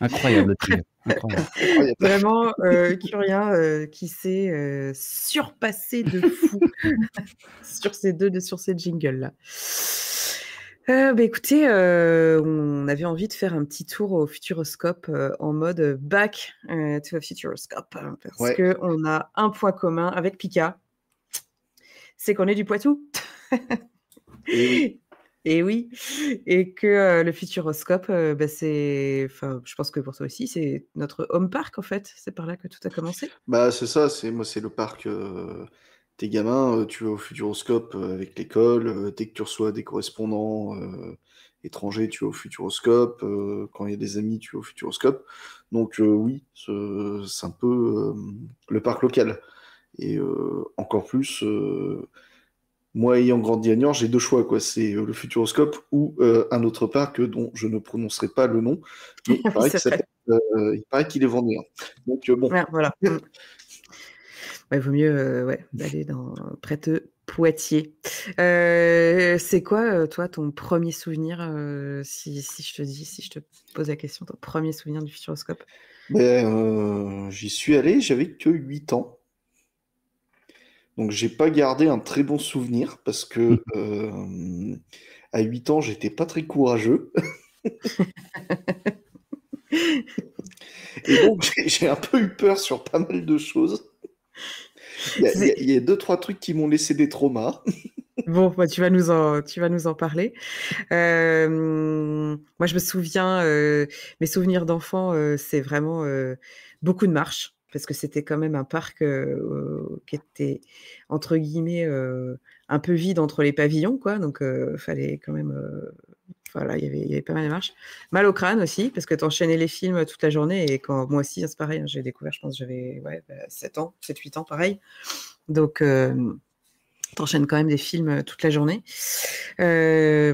Incroyable, Vraiment, euh, euh qui s'est euh, surpassé de fou sur ces deux, sur ces jingles-là. Euh, bah, écoutez, on avait envie de faire un petit tour au Futuroscope en mode back to a Futuroscope hein, parce qu'on a un point commun avec Pika, c'est qu'on est du Poitou. Et... Et oui, et que le futuroscope, bah, c'est, enfin, je pense que pour toi aussi, c'est notre home park en fait. C'est par là que tout a commencé. Bah c'est ça, c'est moi, c'est le parc. T'es gamins tu vas au futuroscope avec l'école. dès que tu reçois des correspondants étrangers, tu vas au futuroscope. quand il y a des amis, tu vas au futuroscope. Donc oui, c'est un peu le parc local. Et encore plus moi ayant grandi à Niort, j'ai deux choix, quoi. C'est euh, le Futuroscope ou euh, un autre parc dont je ne prononcerai pas le nom. Euh, il, paraît qu'il est vendu. Hein. Donc bon. voilà. Mm. vaut mieux ouais, d'aller dans près de Poitiers. c'est quoi, toi, ton premier souvenir, si, je te dis, si je te pose la question, ton premier souvenir du Futuroscope ben, J'y suis allé, j'avais que 8 ans. Donc j'ai pas gardé un très bon souvenir parce que mmh. euh, à 8 ans, j'étais pas très courageux. Et donc j'ai un peu eu peur sur pas mal de choses. Il y, a, deux, trois trucs qui m'ont laissé des traumas. Bon, bah, tu, vas nous en, tu vas nous en parler. Euh, moi, je me souviens, euh, mes souvenirs d'enfant, c'est vraiment beaucoup de marches parce que c'était quand même un parc qui était entre guillemets un peu vide entre les pavillons, quoi. Donc il fallait quand même, voilà, il y avait pas mal de marches. Mal au crâne aussi, parce que tu enchaînais les films toute la journée et quand moi aussi, hein, c'est pareil, hein, j'ai découvert, je pense, j'avais 7 bah, ans, 7-8 ans, pareil. Donc t'enchaînes quand même des films toute la journée. et,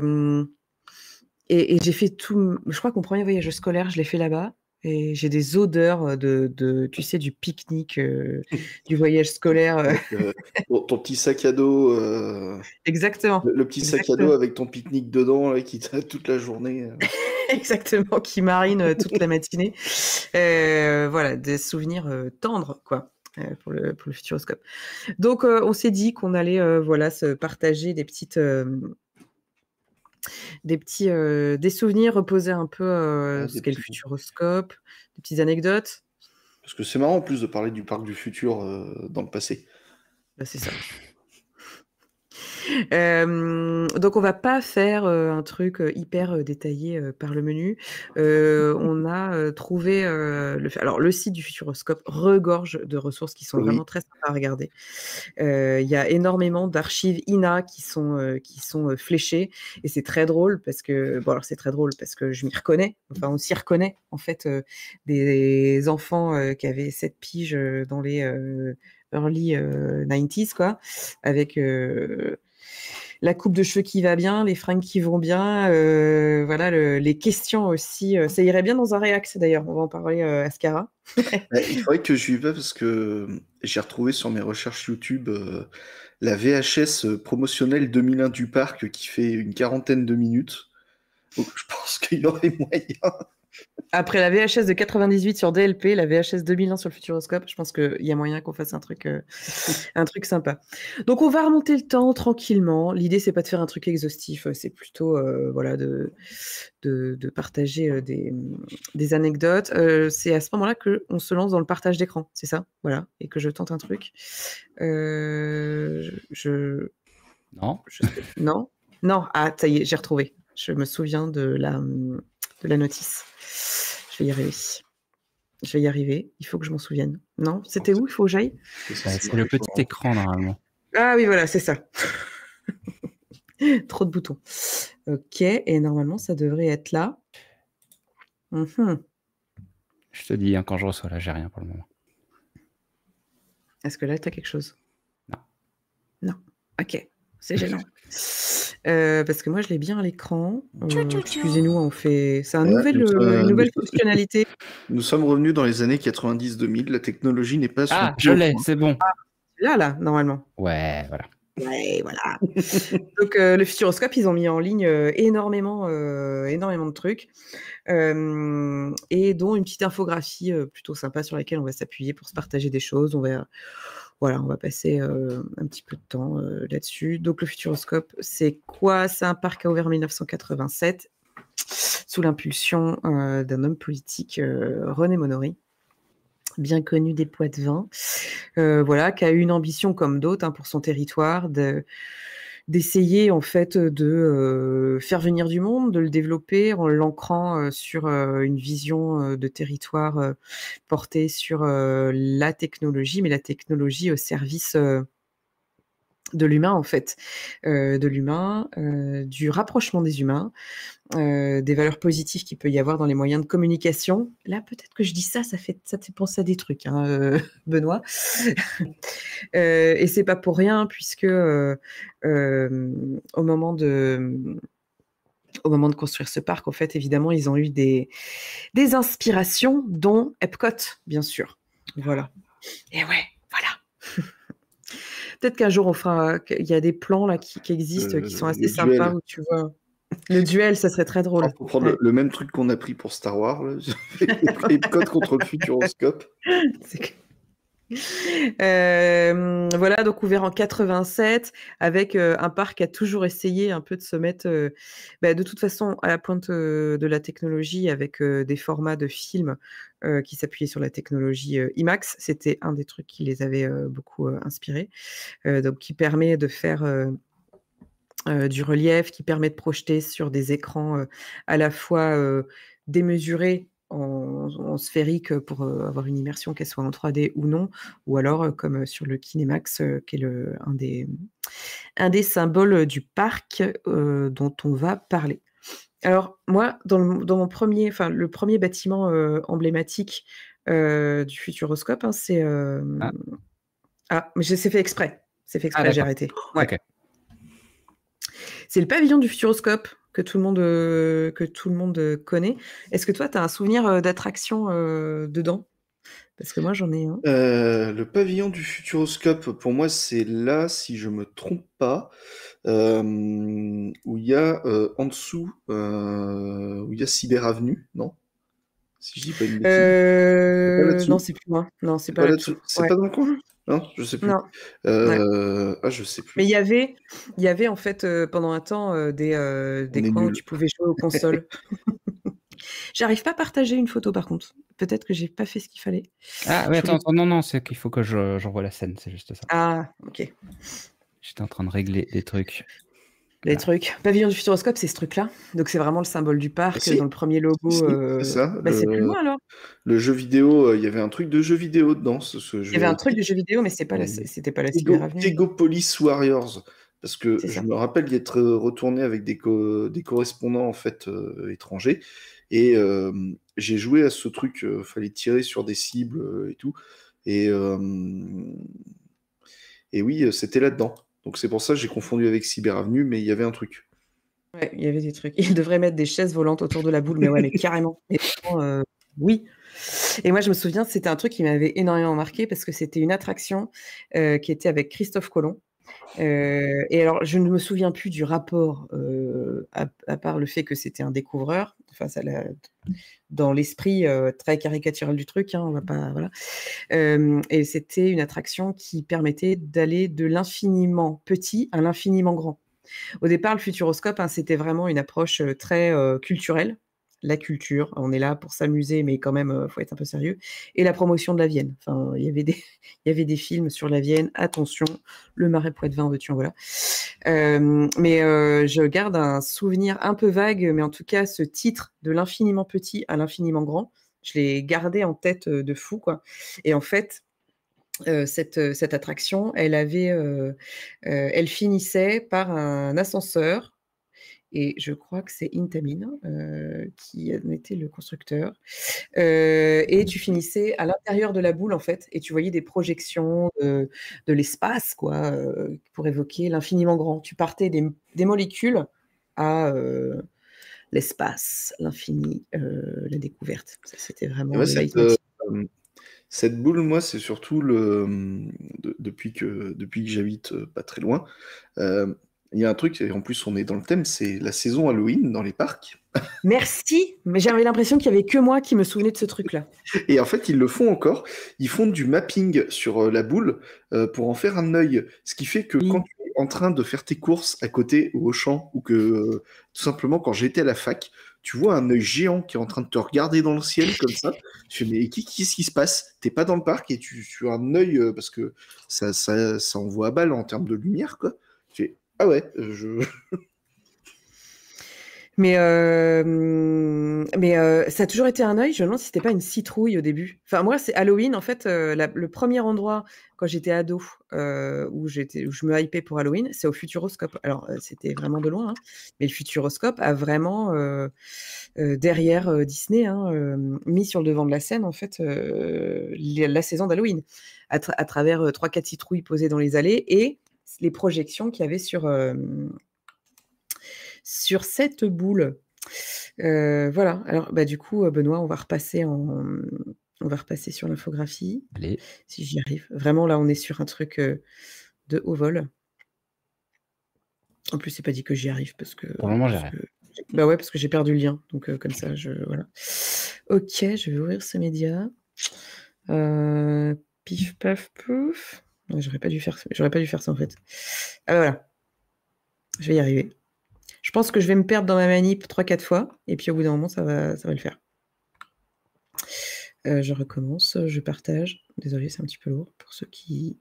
et j'ai fait tout, je crois que mon premier voyage scolaire, je l'ai fait là-bas. Et j'ai des odeurs de, tu sais, du pique-nique, du voyage scolaire. ton petit sac à dos. Exactement. Le, petit sac à dos avec ton pique-nique dedans qui t'a toute la journée. Exactement, qui marine toute la matinée. voilà, des souvenirs tendres, quoi. Pour le, futuroscope. Donc, on s'est dit qu'on allait voilà, se partager des petites, des petits des souvenirs, reposer un peu sur ce qu'est le futuroscope, des petites anecdotes. Parce que c'est marrant en plus de parler du parc du futur dans le passé. Bah, c'est ça. Euh, donc on va pas faire euh, un truc euh, hyper détaillé par le menu. on a trouvé le, alors le site du Futuroscope regorge de ressources qui sont vraiment très sympas à regarder. Il y a énormément d'archives INA qui sont qui sont fléchées et c'est très drôle parce que bon alors c'est très drôle parce que je m'y reconnais. Enfin on s'y reconnaît en fait des enfants qui avaient cette pige dans les early 90s quoi avec la coupe de cheveux qui va bien, les fringues qui vont bien, euh, voilà, les questions aussi. Euh, ça irait bien dans un réax d'ailleurs, on va en parler euh, à Scara. Eh, il faudrait que j'y veuille parce que j'ai retrouvé sur mes recherches YouTube la VHS promotionnelle 2001 du parc qui fait une quarantaine de minutes. je pense qu'il y aurait moyen après la VHS de 98 sur DLP, la VHS 2001 sur le Futuroscope, je pense qu'il y a moyen qu'on fasse un truc, euh, un truc sympa. Donc on va remonter le temps tranquillement. L'idée c'est pas de faire un truc exhaustif, euh, c'est plutôt euh, voilà de, de, partager des, anecdotes. c'est à ce moment-là qu'on se lance dans le partage d'écran, c'est ça, voilà, et que je tente un truc. je non, non, non. Ah ça y est, j'ai retrouvé. Je me souviens de la de la notice. Je vais y arriver. Je vais y arriver. Il faut que je m'en souvienne. Non C'était où Il faut que j'aille C'est le petit écran, normalement. Ah oui, voilà, c'est ça. Trop de boutons. Ok, et normalement, ça devrait être là. Mhm. Je te dis, hein, quand je reçois là, j'ai rien pour le moment. Est-ce que là, tu as quelque chose Non. Non. Ok, c'est gênant. Euh, parce que moi, je l'ai bien à l'écran. Euh, excusez-nous, on fait. C'est euh, une nouvelle fonctionnalité. Nous sommes revenus dans les années 90-2000. La technologie n'est pas. Ah, je l'ai, c'est bon. Ah, là, là, normalement. Ouais, voilà. Ouais, voilà. Donc, le Futuroscope, ils ont mis en ligne énormément, énormément de trucs, et dont une petite infographie plutôt sympa sur laquelle on va s'appuyer pour se partager des choses. On va, voilà, on va passer euh, un petit peu de temps euh, là-dessus. Donc le futuroscope, c'est quoi C'est un parc à ouvert en 1987 sous l'impulsion euh, d'un homme politique, René Monory, bien connu des poids de vin, voilà, qui a eu une ambition comme d'autres hein, pour son territoire de d'essayer en fait de faire venir du monde, de le développer en l'ancrant sur une vision de territoire portée sur la technologie, mais la technologie au service de l'humain en fait, euh, de l'humain, euh, du rapprochement des humains, euh, des valeurs positives qu'il peut y avoir dans les moyens de communication. Là, peut-être que je dis ça, ça fait ça te pour penser à des trucs, hein, Benoît. et c'est pas pour rien puisque au moment de au moment de construire ce parc, en fait, évidemment, ils ont eu des, des inspirations, dont Epcot, bien sûr. Voilà. Et ouais, Peut-être qu'un jour, Il y a des plans là qui, existent, qui sont euh, assez sympas tu vois. Le duel, ça serait très drôle. On ah, prendre le, même truc qu'on a pris pour Star Wars, là. les contre le futuroscope. C'est Euh, voilà, donc ouvert en 87 avec euh, un parc qui a toujours essayé un peu de se mettre euh, bah, de toute façon à la pointe de la technologie avec des formats de films qui s'appuyaient sur la technologie IMAX. C'était un des trucs qui les avait beaucoup inspirés, donc qui permet de faire... du relief qui permet de projeter sur des écrans à la fois démesurés en, sphérique euh, pour euh, avoir une immersion qu'elle soit en 3D ou non, ou alors euh, comme sur le Kinemax, qui est le, un, des, un des symboles du parc dont on va parler. Alors moi, dans, mon premier, enfin le premier bâtiment emblématique du Futuroscope, hein, c'est ah. ah. mais c'est fait exprès, c'est fait ah, exprès, j'ai arrêté. C'est le pavillon du Futuroscope que tout le monde, euh, que tout le monde euh, connaît. Est-ce que toi, tu as un souvenir euh, d'attraction dedans Parce que moi, j'en ai un. le pavillon du Futuroscope, pour moi, c'est là, si je me trompe pas, où il y a en dessous, où il y a Cyber Avenue, non si je dis pas une bêtise. non, c'est plus loin. Non, c'est pas, là C'est pas dans le coin non, je sais plus. Euh, ah, je sais plus. Mais il y avait, il y avait en fait euh, pendant un temps euh, des, des coins où tu pouvais jouer aux consoles. J'arrive pas à partager une photo par contre. Peut-être que j'ai pas fait ce qu'il fallait. Ah, mais attends, attends, non, non, c'est qu'il faut que j'envoie la scène, c'est juste ça. Ah, ok. J'étais en train de régler des trucs les trucs. Pavillon du Futuroscope, c'est ce truc-là. Donc c'est vraiment le symbole du parc dans le premier logo. Euh, ça. Bah, le... Plus loin, alors. Le jeu vidéo, euh, il y avait un truc de jeu vidéo dedans. il y avait un truc de jeu vidéo, mais euh, c'était pas, la... pas la Tegopolis Warriors. Parce que je me rappelle y être retourné avec des, des correspondants en fait étrangers. Et j'ai joué à ce truc, fallait tirer sur des cibles et tout. Et, et oui, c'était là-dedans. Donc c'est pour ça que j'ai confondu avec Cyber Avenue, mais il y avait un truc. il y avait des trucs. Il devrait mettre des chaises volantes autour de la boule, mais ouais, mais carrément. Euh, oui. Et moi, je me souviens, c'était un truc qui m'avait énormément marqué parce que c'était une attraction euh, qui était avec Christophe Colomb. Euh, et alors, je ne me souviens plus du rapport, à, part le fait que c'était un découvreur dans l'esprit euh, très caricatural du truc, hein, on euh, et c'était une attraction qui permettait d'aller de l'infiniment petit à l'infiniment grand. Au départ, le futuroscope, hein, c'était vraiment une approche euh, très culturelle la culture. On est là pour s'amuser, mais quand même, il euh, faut être un peu sérieux. Et la promotion de la Vienne. Enfin, euh, il y avait des, il y avait des films sur la Vienne. Attention, le marais Poitevin, veux-tu en voilà. Euh, mais je garde un souvenir un peu vague, mais en tout cas, ce titre de l'infiniment petit à l'infiniment grand, je l'ai gardé en tête de fou, quoi. Et en fait, cette, cette, attraction, elle avait, elle finissait par un ascenseur et je crois que c'est Intamin euh, qui en était le constructeur. Euh, et tu finissais à l'intérieur de la boule en fait, et tu voyais des projections de, l'espace quoi, euh, pour évoquer l'infiniment grand. Tu partais des, molécules à l'espace, l'infini, la découverte. C'était vraiment. cette, boule, moi, c'est surtout le depuis que depuis que j'habite pas très loin il y a un truc, et en plus on est dans le thème, c'est la saison Halloween dans les parcs. Merci, mais j'avais l'impression qu'il n'y avait que moi qui me souvenais de ce truc-là. Et en fait, ils le font encore. Ils font du mapping sur euh, la boule euh, pour en faire un œil. Ce qui fait que quand tu es en train de faire tes courses à côté ou au champ, ou que euh, tout simplement quand j'étais à la fac, tu vois un œil géant qui est en train de te regarder dans le ciel comme ça. Tu fais, mais qu'est-ce qui se passe T'es pas dans le parc et tu, as un œil, parce que ça, envoie à balle en termes de lumière, quoi. Ah ouais, euh, je. Mais, euh, mais euh, ça a toujours été un œil. Je me demande si c'était pas une citrouille au début. Enfin, moi, c'est Halloween, en fait, le premier endroit quand j'étais ado où, je me hypais pour Halloween, c'est au Futuroscope. Alors, c'était vraiment de loin, hein, mais le Futuroscope a vraiment, derrière Disney, hein, mis sur le devant de la scène, en fait, la, saison d'Halloween, à, travers trois, quatre citrouilles posées dans les allées et les projections qu'il y avait sur, euh, sur cette boule. Euh, voilà. Alors, bah, du coup, euh, Benoît, on va repasser On va repasser sur l'infographie. Allez. Si j'y arrive. Vraiment, là, on est sur un truc de haut vol. En plus, c'est pas dit que j'y arrive parce que. Pour j'arrive. Bah ouais, parce que j'ai perdu le lien. Donc, comme ça, je. Voilà. Ok, je vais ouvrir ce média. pif, paf, pouf. J'aurais pas dû faire, j'aurais pas dû faire ça en fait. Ah bah, voilà. Je vais y arriver. Je pense que je vais me perdre dans ma manip 3-4 fois, et puis au bout d'un moment, ça va, ça va le faire. Euh, je recommence, je partage. Désolé, c'est un petit peu lourd pour ceux qui.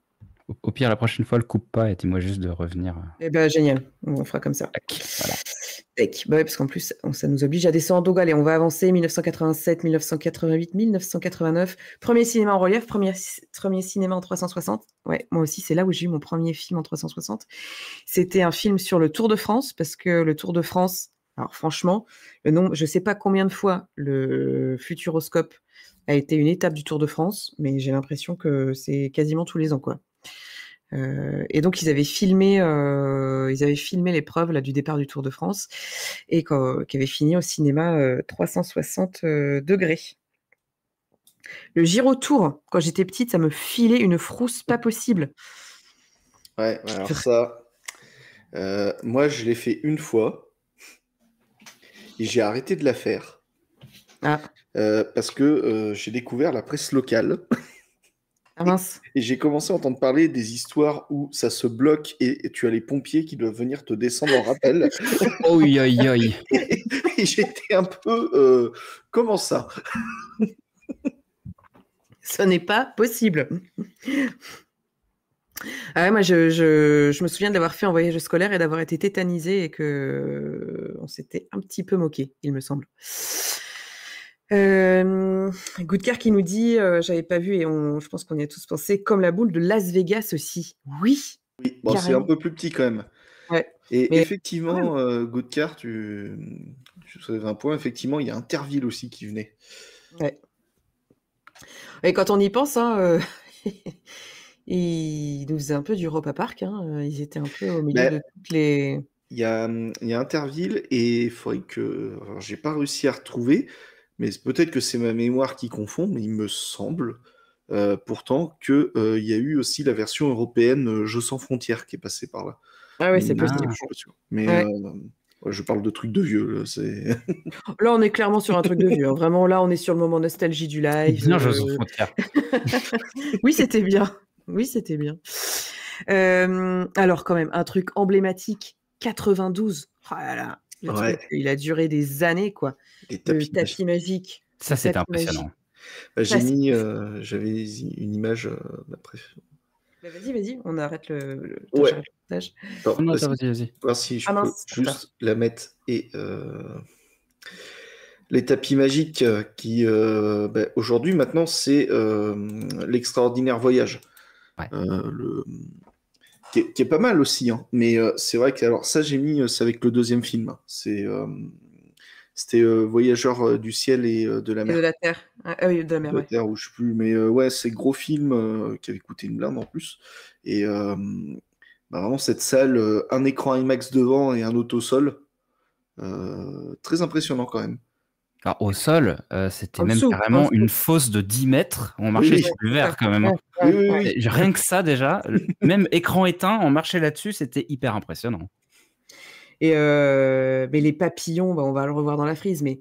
Au pire, la prochaine fois, le coupe pas et dis-moi juste de revenir. Euh. Eh ben génial, on fera comme ça. Bah parce qu'en plus, ça nous oblige à descendre. Donc, allez, on va avancer. 1987, 1988, 1989. Premier cinéma en relief, premier, cinéma en 360. Ouais, moi aussi, c'est là où j'ai eu mon premier film en 360. C'était un film sur le Tour de France, parce que le Tour de France, alors franchement, le je ne sais pas combien de fois le futuroscope a été une étape du Tour de France, mais j'ai l'impression que c'est quasiment tous les ans, quoi. Euh, et donc ils avaient filmé, euh, filmé l'épreuve là du départ du Tour de France et qui avait fini au cinéma 360 euh, degrés. Le Giro Tour, quand j'étais petite, ça me filait une frousse pas possible. Ouais, alors ça, moi je l'ai fait une fois et j'ai arrêté de la faire ah. parce que j'ai découvert la presse locale. Ah, et j'ai commencé à entendre parler des histoires où ça se bloque et, tu as les pompiers qui doivent venir te descendre en rappel. oh Et, j'étais un peu. Euh, comment ça Ce n'est pas possible. Ah moi, je, me souviens d'avoir fait un voyage scolaire et d'avoir été tétanisé et que euh, on s'était un petit peu moqué, il me semble. Euh, Goodcar qui nous dit, euh, j'avais pas vu et on, je pense qu'on y a tous pensé, comme la boule de Las Vegas aussi. Oui. bon, c'est un peu plus petit quand même. Et effectivement, euh, Goodcar, tu, tu soulèves un point. Effectivement, il y a Interville aussi qui venait. Et quand on y pense, hein, euh, ils nous faisaient un peu du Europa Park. Hein. Ils étaient un peu au milieu ben, de toutes les. Il y, a, Interville et il faudrait que. j'ai pas réussi à retrouver, mais peut-être que c'est ma mémoire qui confond, mais il me semble euh, pourtant qu'il euh, y a eu aussi la version européenne euh, Je sans frontières qui est passée par là. Ah oui, c'est possible. Mais je parle de trucs de vieux. Là, on est clairement sur un truc de vieux. Hein. Vraiment, là, on est sur le moment nostalgie du live. frontières. oui, c'était bien. Oui, c'était bien. alors, quand même, un truc emblématique 92. Oh là là il a duré des années, quoi. Des tapis, le magique. Ça, c'est impressionnant. Bah, j'ai mis, euh, j'avais une image euh, bah, vas-y, vas-y, on arrête le, partage. vas-y, vas-y. si je ah, peux juste la mettre et euh, les tapis magiques euh, qui bah, aujourd'hui maintenant c'est l'extraordinaire voyage. le qui est, pas mal aussi. Hein. Mais euh, c'est vrai que alors ça j'ai mis euh, c'est avec le deuxième film. C'est euh, c'était Voyageurs du ciel et de la mer. de la terre. Ah, ah, oui, de la mer. De la terre ou je sais plus. Mais ouais, c'est gros film qui avait coûté une blinde en plus. Et bah, vraiment cette salle, un écran IMAX devant et un autosol, très impressionnant quand même au sol, euh, c'était même carrément une fosse de 10 mètres. On marchait sur le verre quand même. Hein. Rien que ça déjà, même écran éteint, on marchait là-dessus, c'était hyper impressionnant. Et euh, mais les papillons, bah, on va le revoir dans la frise. Mais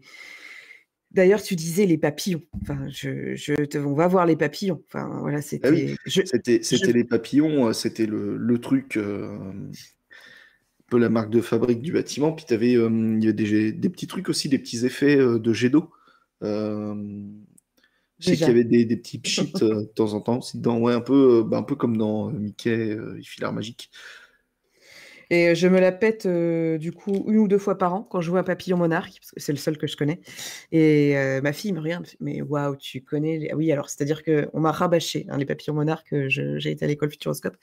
d'ailleurs, tu disais les papillons. Enfin, on va voir les papillons. Enfin, voilà, ah c'était. C'était, les papillons. Euh, c'était le, truc peu la marque de fabrique du bâtiment. Puis tu avais euh, il y des, petits trucs aussi, des petits effets euh, de jet d'eau. Euh, c'est qu'il y avait des, petits pchits de temps en temps ouais, un peu, bah, un peu comme dans Mickey, il filaire magique. Et euh, je me la pète euh, du coup une ou deux fois par an quand je vois un papillon monarque, parce que c'est le seul que je connais. Et euh, ma fille me regarde, mais waouh, tu connais ah Oui, alors c'est-à-dire qu'on m'a rabâché hein, les papillons monarques. J'ai été à l'école Futuroscope,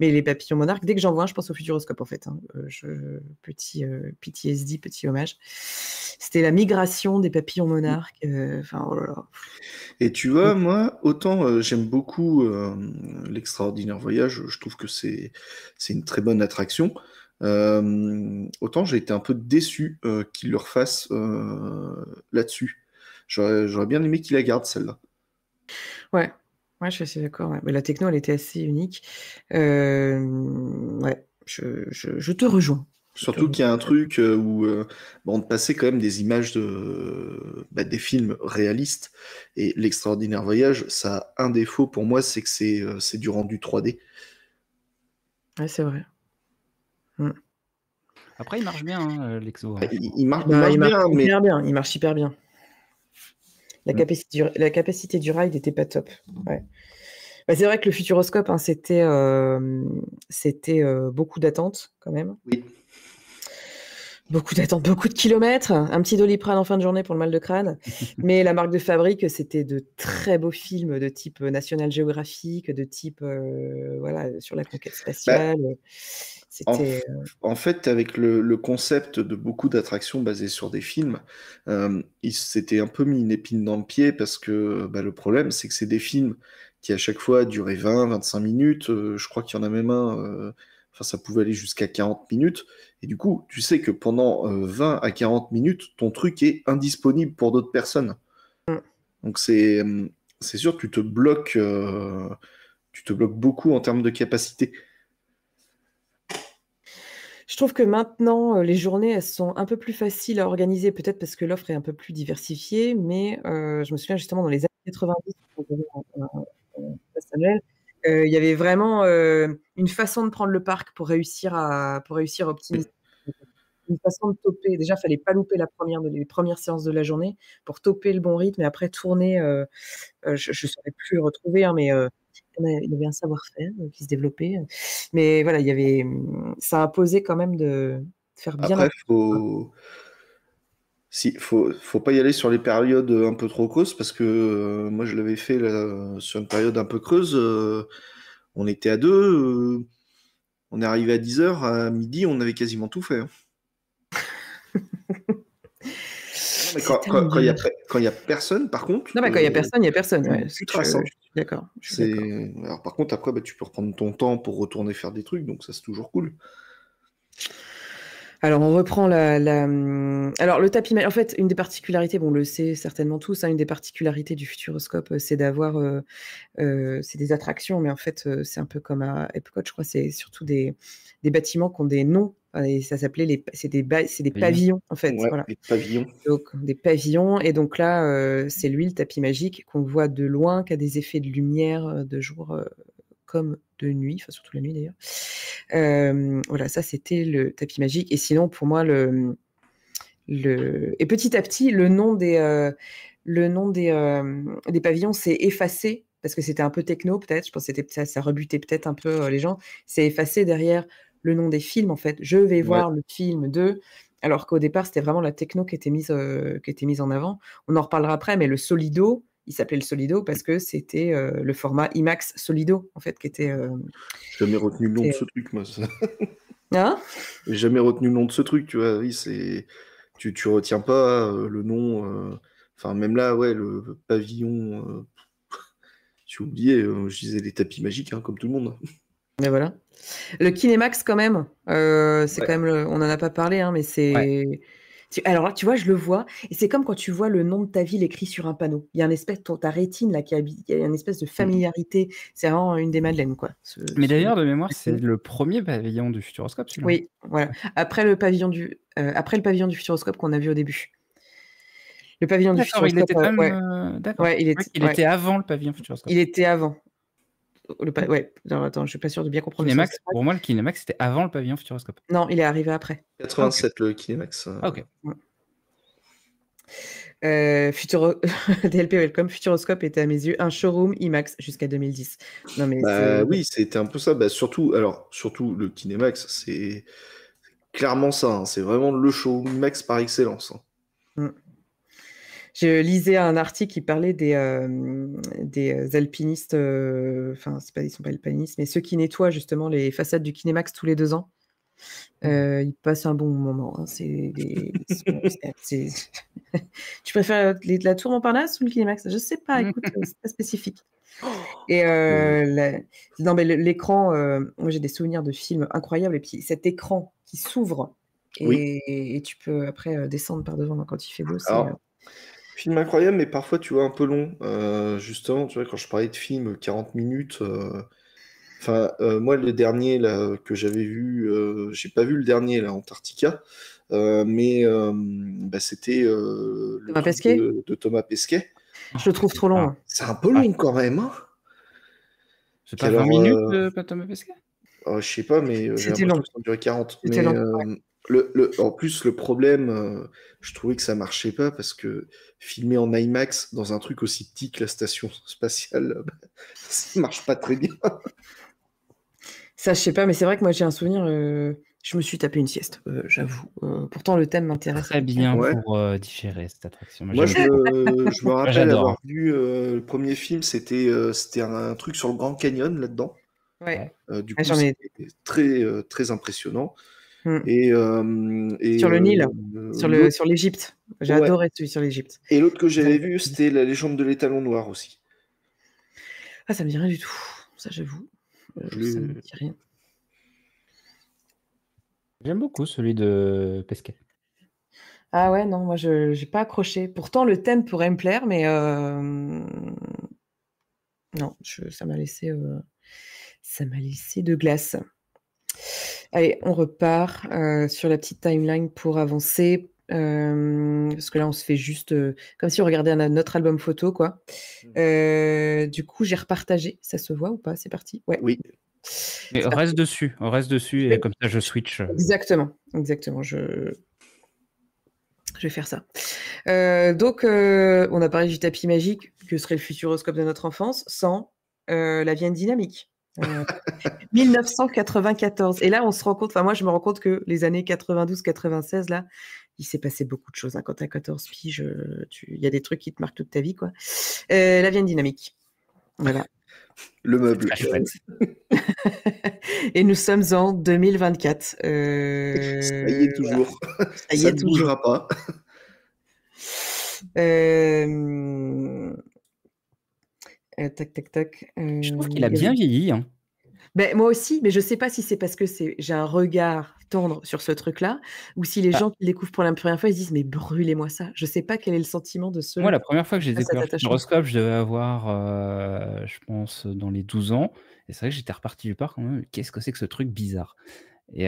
mais les papillons monarques, dès que j'en vois un, je pense au Futuroscope en fait. Hein. Je... Petit PTSD, petit hommage. C'était la migration des papillons mmh. monarques. Enfin, oh là là. Et tu vois, mmh. moi, autant j'aime beaucoup l'extraordinaire voyage, je trouve que c'est une très bonne attraction. Euh, autant j'ai été un peu déçu euh, qu'il le fasse euh, là-dessus. J'aurais bien aimé qu'il la garde celle-là. Ouais. ouais, je suis assez d'accord. Mais La techno, elle était assez unique. ouais, je, te rejoins. Surtout qu'il y a un truc où bah, on passait quand même des images de bah, des films réalistes et l'extraordinaire voyage, ça a un défaut pour moi, c'est que c'est du rendu 3D. Ouais, c'est vrai. Mm. Après, il marche bien, l'exo. Il, marche, bien, il marche hyper bien. Mm. La, capacité, du, la ride n'était pas top. Bah, c'est vrai que le futuroscope, hein, c'était euh, euh, beaucoup d'attentes quand même. Beaucoup d'attentes, beaucoup de kilomètres, un petit doliprane en fin de journée pour le mal de crâne. Mais la marque de fabrique, c'était de très beaux films de type euh, National Geographic, de type sur la conquête bah, spatiale. Euh, en, fait, avec le, concept de beaucoup d'attractions basées sur des films, euh, il s'était un peu mis une épine dans le pied parce que bah, le problème, c'est que c'est des films qui à chaque fois duraient 20, 25 minutes. Euh, je crois qu'il y en a même un, enfin, ça pouvait aller jusqu'à 40 minutes. Et du coup, tu sais que pendant 20 à 40 minutes, ton truc est indisponible pour d'autres personnes. Mm. Donc, c'est sûr, tu te bloques. tu te bloques beaucoup en termes de capacité. Je trouve que maintenant, euh, les journées, elles sont un peu plus faciles à organiser, peut-être parce que l'offre est un peu plus diversifiée, mais euh, je me souviens justement dans les années 90, euh, il y avait vraiment une façon de prendre le parc pour réussir à, pour réussir optimiser une façon de toper. Déjà, il fallait pas louper la première, les premières séances de la journée pour toper le bon rythme et après tourner. je ne saurais plus retrouver, hein, mais il avait un savoir-faire euh, qui se développait. Euh. Mais voilà, il y avait, mmh, ça a posé quand même de faire bien. Après, hein. faut... Si, faut, faut pas y aller sur les périodes euh, un peu trop creuses parce que moi je l'avais fait sur une période un peu creuse. on était à deux, on est arrivé à 10h, à midi on avait quasiment tout fait. Hein. quand il n'y a, personne, par contre. Non, mais quand il n'y euh, a personne, il n'y a personne. Ouais, D'accord. Alors, par contre, après, bah, tu peux reprendre ton temps pour retourner faire des trucs, donc ça, c'est toujours cool. Alors, on reprend la, hum, Alors, le tapis. En fait, une des particularités, bon, on le sait certainement tous, hein, une des particularités du futuroscope, euh, c'est d'avoir. Euh, c'est des attractions, mais en fait, c'est un peu comme à Epcot, je crois, c'est surtout des, des bâtiments qui ont des noms et ça s'appelait les, c'est des, pavillons en fait. Des pavillons. des pavillons, et donc là, euh, c'est lui le tapis magique qu'on voit de loin, qui a des effets de lumière euh, de jour euh, comme de nuit, enfin surtout la nuit d'ailleurs. voilà, ça c'était le tapis magique. Et sinon, pour moi, le, le... et petit à petit, le nom des, le nom des, des pavillons s'est effacé parce que c'était un peu techno peut-être, je pense que ça, rebutait peut-être un peu les gens, c'est effacé derrière le nom des films, en fait. Je vais voir le film de. Alors qu'au départ, c'était vraiment la techno qui était, mise, euh, qui était mise en avant. On en reparlera après, mais le Solido, il s'appelait le Solido parce que c'était euh, le format IMAX Solido, en fait, qui était. Euh, jamais retenu le nom de ce truc, moi. Hein jamais retenu le nom de ce truc, tu vois. Oui, Tu, tu retiens pas le nom. Enfin, même là, ouais, le pavillon. J'ai oublié, je disais les tapis magiques, hein, comme tout le monde voilà. Le Kinemax, quand même, euh, c'est quand même, on n'en a pas parlé, hein, mais c'est. Alors là, tu vois, je le vois, et c'est comme quand tu vois le nom de ta ville écrit sur un panneau. Il y a un espèce, ta rétine là, qui il y a une espèce de mmh. familiarité. C'est vraiment une des Madeleines, quoi. mais d'ailleurs, de mémoire, c'est le premier pavillon du Futuroscope, Oui, voilà. Après le pavillon du, euh, après le pavillon du Futuroscope qu'on a vu au début. Le pavillon du Futuroscope. Euh, il il, était avant le pavillon Futuroscope. Il était avant. Ouais, attends, je suis pas sûr de bien comprendre. pour moi, le Kinemax, c'était avant le pavillon Futuroscope. Non, il est arrivé après. 87, le Kinemax. Hein. Ah, ok. Euh, Futuro... DLP Welcome, Futuroscope était à mes yeux un showroom IMAX jusqu'à 2010. Non, mais bah oui, c'était un peu ça. Bah, surtout, alors, surtout le Kinemax, c'est clairement ça. Hein. C'est vraiment le showroom IMAX par excellence. Hein. Je lisais un article qui parlait des, euh, des euh, alpinistes, euh, enfin, c'est pas, ils sont pas alpinistes, mais ceux qui nettoient justement les façades du Kinémax tous les deux ans. Mmh. ils passent un bon moment. Hein. C'est, tu préfères les, la tour Montparnasse ou le Kinémax Je sais pas, écoute, c'est pas spécifique. Et mmh. non, mais l'écran, moi j'ai des souvenirs de films incroyables. Et puis cet écran qui s'ouvre et, tu peux après descendre par devant quand il fait beau. C'est, Film incroyable, mais parfois, tu vois, un peu long. Euh, justement, tu vois, quand je parlais de film, 40 euh, minutes. Euh, enfin, moi, le dernier que j'avais vu, j'ai pas vu le dernier, là, Antarctica, mais bah, c'était le De, Thomas Pesquet. Je le trouve trop long. Ah. Hein. C'est un peu long ah. quand même. Hein c'est pas 20 minutes, Thomas Pesquet Je sais pas, mais j'ai l'impression que ça 40. Mais, en plus, le problème, euh, je trouvais que ça marchait pas parce que filmer en IMAX dans un truc aussi petit que la station spatiale, bah, ça marche pas très bien. Ça, je sais pas, mais c'est vrai que moi j'ai un souvenir. Euh, je me suis tapé une sieste, euh, j'avoue. pourtant, le thème m'intéresse. Très bien pour différer cette attraction. Moi, je, me rappelle avoir vu le premier film, c'était un, truc sur le Grand Canyon là-dedans. du coup, c'était très, très impressionnant. Mm. Euh, sur le Nil, euh, sur le l'Égypte. J'ai adoré celui sur l'Égypte. Et l'autre que j'avais vu, c'était la légende de l'étalon noir aussi. Ah, ça me dit rien du tout. Ça, j'avoue. Euh, ça me dit rien. J'aime beaucoup celui de Pesquet. Ah ouais, non, moi je n'ai pas accroché. Pourtant, le thème pourrait me plaire, mais non, ça m'a laissé, ça m'a laissé de glace. Allez, on repart euh, sur la petite timeline pour avancer. Euh, parce que là, on se fait juste euh, comme si on regardait un, notre album photo, quoi. Mm. du coup, j'ai repartagé. Ça se voit ou pas C'est parti. Ouais. Oui. on reste dessus. On reste dessus et comme ça, je switch. Exactement. Exactement. Je, vais faire ça. donc, on a parlé du tapis magique, que serait le futuroscope de notre enfance, sans la Vienne dynamique. 1994. Euh, Et là, on se rend compte, enfin moi, je me rends compte que les années 92-96, là, il s'est passé beaucoup de choses. Hein. Quand t'as 14 piges, il y a des trucs qui te marquent toute ta vie, quoi. Euh, la Vienne dynamique. Voilà. Le meuble. Et nous sommes en 2024. Euh, ça y est toujours. Ça, ne bougera pas. Euh... Euh, tac, tac, tac. je trouve euh, qu'il a bien vieilli. Hein. Ben, moi aussi, mais je sais pas si c'est parce que j'ai un regard tendre sur ce truc-là, ou si les ah. gens qui le découvrent pour la première fois, ils disent mais brûlez-moi ça. Je sais pas quel est le sentiment de ce. Moi, la première fois que j'ai découvert horoscope je devais avoir, euh, je pense, dans les 12 ans. Et c'est vrai que j'étais reparti du parc quand même. Qu'est-ce que c'est que ce truc bizarre et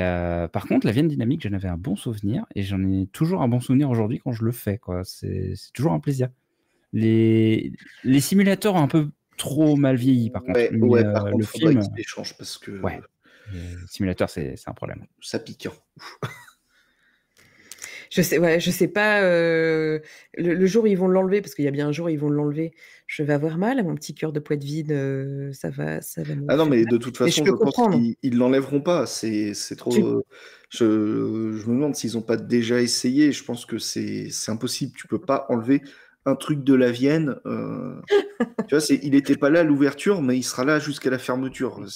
par contre, la Vienne dynamique, j'en avais un bon souvenir et j'en ai toujours un bon souvenir aujourd'hui quand je le fais. C'est toujours un plaisir. Les, les simulateurs un peu trop mal vieilli par contre. par euh, contre, le film parce que le simulateur c'est un problème. Ça pique. Hein. je sais, ouais, je sais pas. Euh, le, jour où ils vont l'enlever, parce qu'il y a bien un jour où ils vont l'enlever, je vais avoir mal à mon petit cœur de poids de vide. Euh, ça va, ça va. Ah non, mais de toute façon, je, pense qu'ils l'enlèveront pas. C'est trop. Je, je, me demande s'ils n'ont pas déjà essayé. Je pense que c'est impossible. Tu peux pas enlever un truc de la Vienne. Euh, tu vois, il n'était pas là à l'ouverture, mais il sera là jusqu'à la fermeture.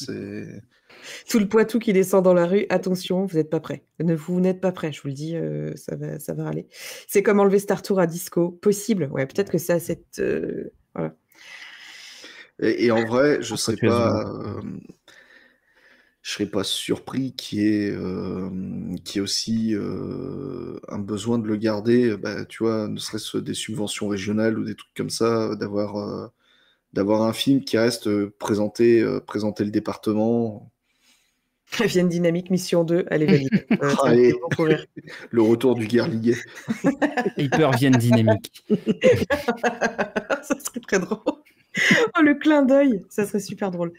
Tout le Poitou qui descend dans la rue, attention, vous n'êtes pas prêts. Ne vous n'êtes pas prêt. je vous le dis, euh, ça va, ça va aller. C'est comme enlever Star Tour à disco, possible. Ouais, peut-être que c'est à cette euh, Et, et, en vrai, je ne ah, serais pas je serais pas surpris qu'il y ait, aussi un besoin de le garder, bah, tu vois, ne serait-ce des subventions régionales ou des trucs comme ça, d'avoir un film qui reste présenté, présenter le département. Vienne dynamique mission 2, allez, est euh, le retour du guerrier. Hyper vienne dynamique. ça serait très drôle. oh, le clin d'œil, ça serait super drôle.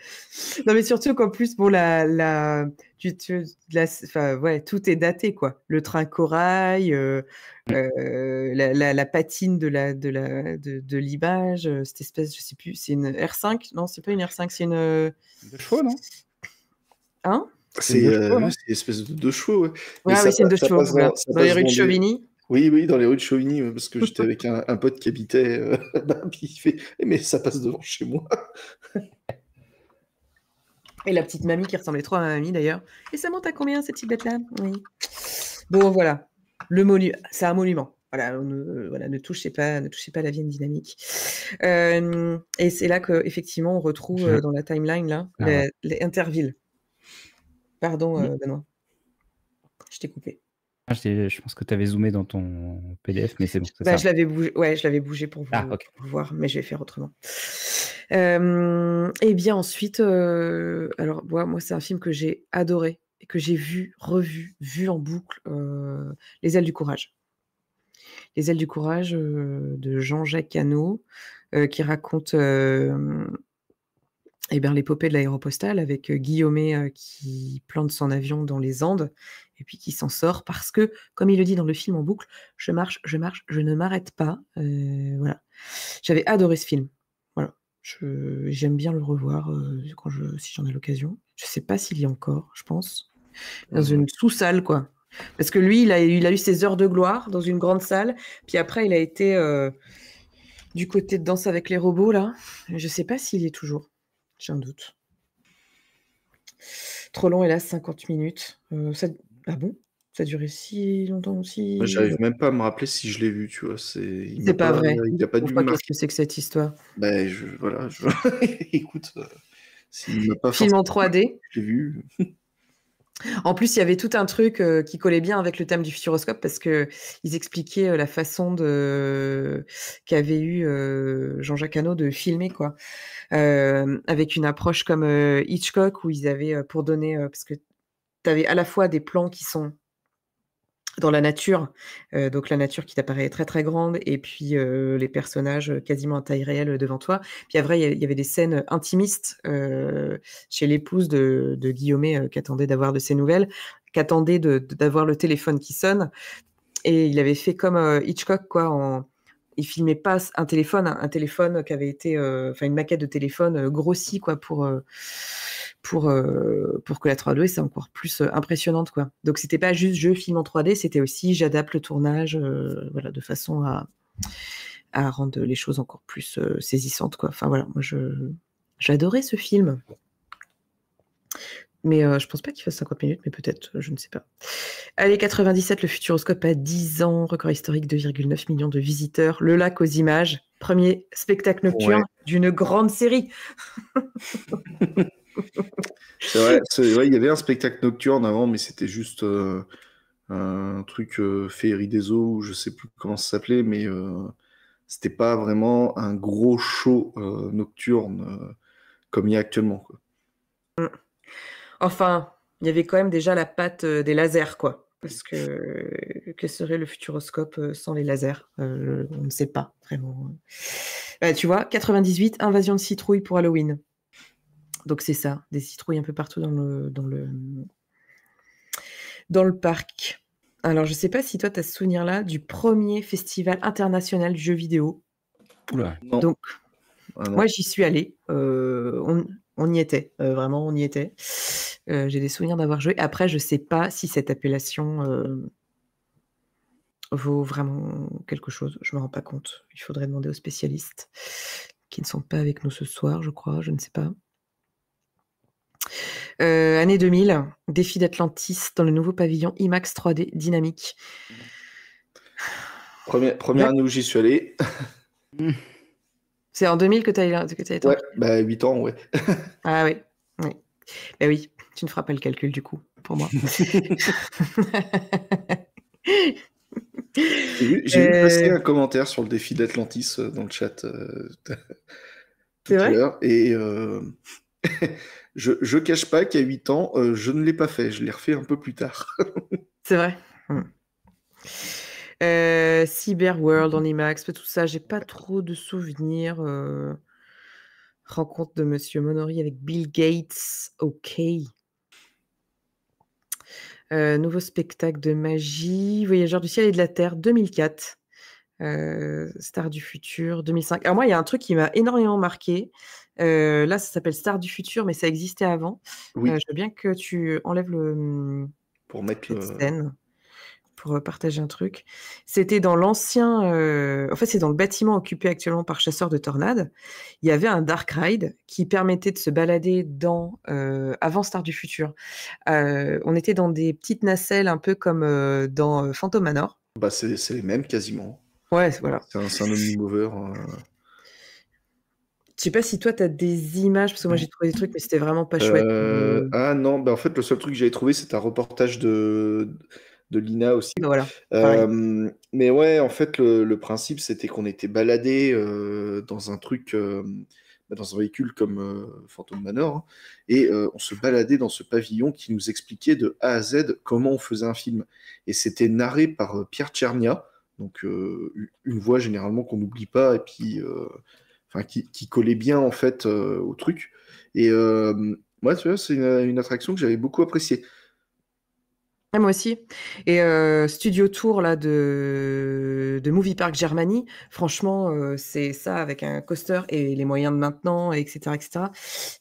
Non, mais surtout qu'en plus, bon, la, la, tu, la ouais, tout est daté, quoi. Le train corail, euh, mm. euh, la, la, patine de la, de la, de, l'image, euh, cette espèce, je sais plus, c'est une R5 Non, c'est pas une R5, c'est une. Deux chevaux, non Hein c'est une espèce de deux chevaux, ouais. oui, c'est une deux chevaux. les rues de Chauvigny. Oui, oui, dans les rues de Chauvigny, parce que j'étais avec un, pote qui habitait Qui euh, fait eh, Mais ça passe devant chez moi. Et la petite mamie qui ressemblait trop à ma mamie d'ailleurs. Et ça monte à combien cette petite bête-là Oui. Bon, voilà. Le C'est un monument. Voilà, on, euh, voilà, ne touchez pas, ne touchez pas la Vienne dynamique. Euh, et c'est là qu'effectivement, on retrouve dans la timeline là, ah les, Intervilles. Pardon, Benoît. Je t'ai coupé. Ah, je pense que tu avais zoomé dans ton PDF, mais c'est bon. Bah, je l'avais bougé, ouais, bougé pour ah, voir, mais je vais faire autrement. et euh, eh bien ensuite, euh, alors moi, c'est un film que j'ai adoré et que j'ai vu, revu, vu en boucle, euh, Les ailes du courage. Les ailes du courage de Jean-Jacques Cano, qui raconte eh l'épopée de l'aéropostale avec Guillaume qui plante son avion dans les Andes et puis qui s'en sort parce que, comme il le dit dans le film en boucle, je marche, je marche, je ne m'arrête pas. Euh, voilà. J'avais adoré ce film. Voilà. J'aime bien le revoir euh, quand je, si j'en ai l'occasion. Je sais pas s'il y a encore, je pense. Dans euh. une sous-salle, quoi. Parce que lui, il a, il a, eu ses heures de gloire dans une grande salle. Puis après, il a été du côté de Danse avec les robots, là. Je sais pas s'il y est toujours. J'ai un doute. Trop long, hélas, 50 minutes. Euh, ça, ah bon Ça a duré si longtemps aussi J'arrive même pas à me rappeler si je l'ai vu, tu vois. C'est, il pas, vrai. Il a pas Qu'est-ce que c'est que cette histoire Ben voilà, je... écoute, euh, m'a pas film en 3D. l'ai vu. En plus, il y avait tout un truc euh, qui collait bien avec le thème du futuroscope parce qu'ils expliquaient euh, la façon de qu'avait eu euh, Jean-Jacques Hano de filmer quoi, avec une approche comme Hitchcock où ils avaient pour donner parce que tu avais à la fois des plans qui sont dans la nature, euh, donc la nature qui t'apparaît très très grande, et puis euh, les personnages euh, quasiment à taille réelle devant toi. Puis après, il y avait des scènes intimistes chez l'épouse de, de Guillaume qui attendait d'avoir de ses nouvelles, qui attendait d'avoir le téléphone qui sonne. Et il avait fait comme Hitchcock, quoi, en, il filmait pas un téléphone, hein, un téléphone qui avait été, enfin une maquette de téléphone grossie quoi pour pour, euh, pour que la 3D c'est encore plus euh, impressionnante. Quoi. Donc c'était pas juste je film en 3D, c'était aussi j'adapte le tournage euh, voilà, de façon à, à rendre les choses encore plus saisissantes. Quoi. Enfin voilà, moi j'adorais ce film. Mais je pense pas qu'il fasse 50 minutes, mais peut-être, je ne sais pas. Allez, 97, le Futuroscope a 10 ans, record historique 2,9 millions de visiteurs, le lac aux images, premier spectacle nocturne d'une grande série. c'est vrai, il y avait un spectacle nocturne avant, mais c'était juste euh, un truc euh, féerie des eaux, je sais plus comment ça s'appelait, mais euh, c'était pas vraiment un gros show nocturne comme il y a actuellement. Mm. Enfin, il y avait quand même déjà la patte des lasers, quoi. Parce que que serait le futuroscope sans les lasers On ne sait pas vraiment. tu vois, 98, invasion de citrouille pour Halloween. Donc c'est ça, des citrouilles un peu partout dans le, dans le, dans le parc. Alors je ne sais pas si toi tu as ce souvenir-là du premier festival international du jeu vidéo. Oula. Donc ah moi j'y suis allée. Euh, on, y était, euh, vraiment on y était. Euh, j'ai des souvenirs d'avoir joué. Après je ne sais pas si cette appellation vaut vraiment quelque chose. Je ne me rends pas compte. Il faudrait demander aux spécialistes qui ne sont pas avec nous ce soir, je crois, je ne sais pas. Euh, année 2000, défi d'Atlantis dans le nouveau pavillon IMAX 3D dynamique. Première, première année où j'y suis allé. C'est en 2000 que tu as, été Ouais, bah 8 ans, ouais. ah oui. oui. Bah oui, tu ne feras pas le calcul du coup, pour moi. J'ai vu, euh. un commentaire sur le défi d'Atlantis euh, dans le chat tout à l'heure. Et je, je cache pas qu'à 8 ans, euh, je ne l'ai pas fait. Je l'ai refait un peu plus tard. c'est vrai. Hmm. Euh, Cyberworld en IMAX, tout ça, j'ai pas trop de souvenirs. Euh. Rencontre de Monsieur Monori avec Bill Gates, ok. nouveau spectacle de magie, Voyageurs du ciel et de la terre, 2004. Star du futur, 2005. Alors moi, il y a un truc qui m'a énormément marqué, euh, là, ça s'appelle Star du futur, mais ça existait avant. Euh, je veux bien que tu enlèves le. Mmh, pour mettre scène pour euh, partager un truc. C'était dans l'ancien. En fait, c'est dans le bâtiment occupé actuellement par chasseurs de tornades. Il y avait un dark ride qui permettait de se balader dans. avant Star du Futur. on était dans des petites nacelles, un peu comme dans Phantom Manor. Bah, c'est les mêmes quasiment. Ouais, voilà. C'est un, un omnimover. Je sais pas si toi, tu as des images, parce que moi j'ai trouvé des trucs, mais c'était vraiment pas chouette. Euh, ah non, bah, en fait, le seul truc que j'avais trouvé, c'est un reportage de, de Lina aussi. Bah, voilà, euh, mais ouais, en fait, le, principe, c'était qu'on était baladé euh, dans un truc, bah, dans un véhicule comme Phantom Manor, hein, et on se baladait dans ce pavillon qui nous expliquait de A à Z comment on faisait un film. Et c'était narré par Pierre Tchernia, donc une voix généralement qu'on n'oublie pas, et puis qui, collait bien en fait euh, au truc. Et moi, euh, c'est une, attraction que j'avais beaucoup appréciée. Ah, moi aussi. Et euh, Studio Tour là de, de Movie Park Germany, franchement, c'est ça avec un coaster et les moyens de maintenant, etc., etc.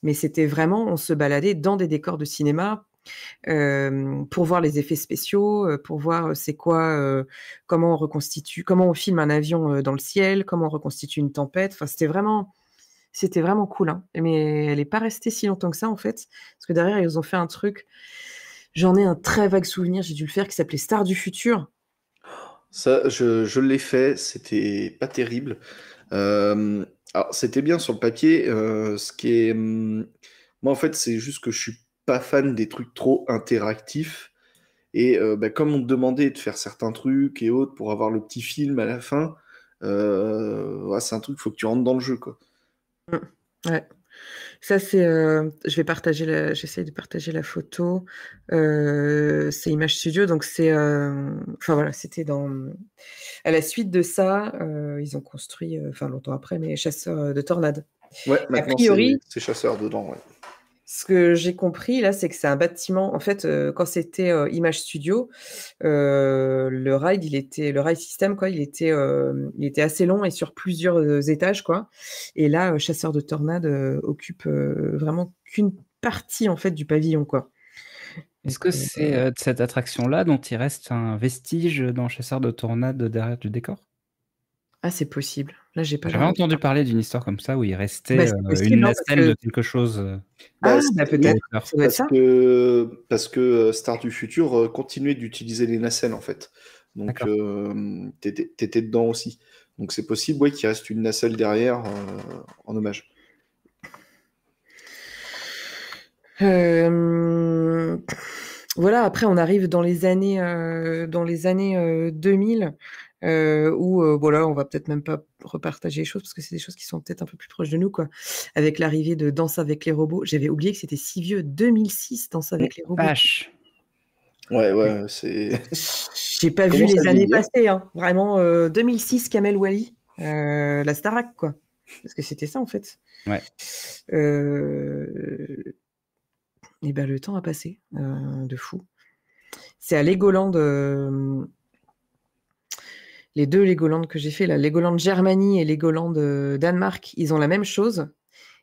Mais c'était vraiment, on se baladait dans des décors de cinéma pour voir les effets spéciaux, pour voir c'est quoi, comment on reconstitue, comment on filme un avion dans le ciel, comment on reconstitue une tempête. Enfin, c'était vraiment, c'était vraiment cool. Hein. Mais elle n'est pas restée si longtemps que ça en fait, parce que derrière ils ont fait un truc. J'en ai un très vague souvenir, j'ai dû le faire, qui s'appelait Star du futur. Ça, je, l'ai fait, c'était pas terrible. alors, c'était bien sur le papier. ce qui est. Mmh, moi, en fait, c'est juste que je suis pas fan des trucs trop interactifs. Et euh, bah, comme on te demandait de faire certains trucs et autres pour avoir le petit film à la fin, euh, c'est un truc, il faut que tu rentres dans le jeu. Quoi. Mmh, ouais. Ça, c'est. Euh, je vais partager. La... de partager la photo. Euh, c'est Image Studio. Donc, c'est. Enfin, voilà, c'était dans. À la suite de ça, ils ont construit, enfin, longtemps après, mais Chasseurs de Tornades. Ouais, priori. C'est Chasseurs dedans, ouais ce que j'ai compris là, c'est que c'est un bâtiment. En fait, euh, quand c'était euh, Image Studio, euh, le ride, il était le ride système quoi, il était, il était assez long et sur plusieurs étages quoi. Et là, chasseur de tornades occupe vraiment qu'une partie en fait du pavillon quoi. Est-ce que c'est cette attraction là dont il reste un vestige dans Chasseur de tornades derrière du décor ah, c'est possible. Là, j'ai pas. J'avais entendu parler d'une histoire comme ça où il restait bah, euh, une nacelle hein, de quelque chose. Euh, ah, bah, bah, peut-être. Parce, que, euh, Star du futur continuait d'utiliser les nacelles en fait. Donc, tu t'étais dedans aussi. Donc, c'est possible, oui, qu'il reste une nacelle derrière en hommage. Voilà, après on arrive dans les années, dans les années 2000 euh, où euh, voilà, on va peut-être même pas repartager les choses parce que c'est des choses qui sont peut-être un peu plus proches de nous, quoi. Avec l'arrivée de Danse avec les robots, j'avais oublié que c'était si vieux, 2006, Danse mmh, avec les robots. Ouais, ouais, c'est. J'ai pas vu les années hein? passées hein. vraiment. 2006, euh, Kamel Wally, euh, la Starac, quoi. Parce que c'était ça, en fait. Ouais. Et ben, le temps a passé, de fou. C'est à Legoland les deux Legoland que j'ai fait, la Legoland Germanie et Legoland euh, Danemark, ils ont la même chose.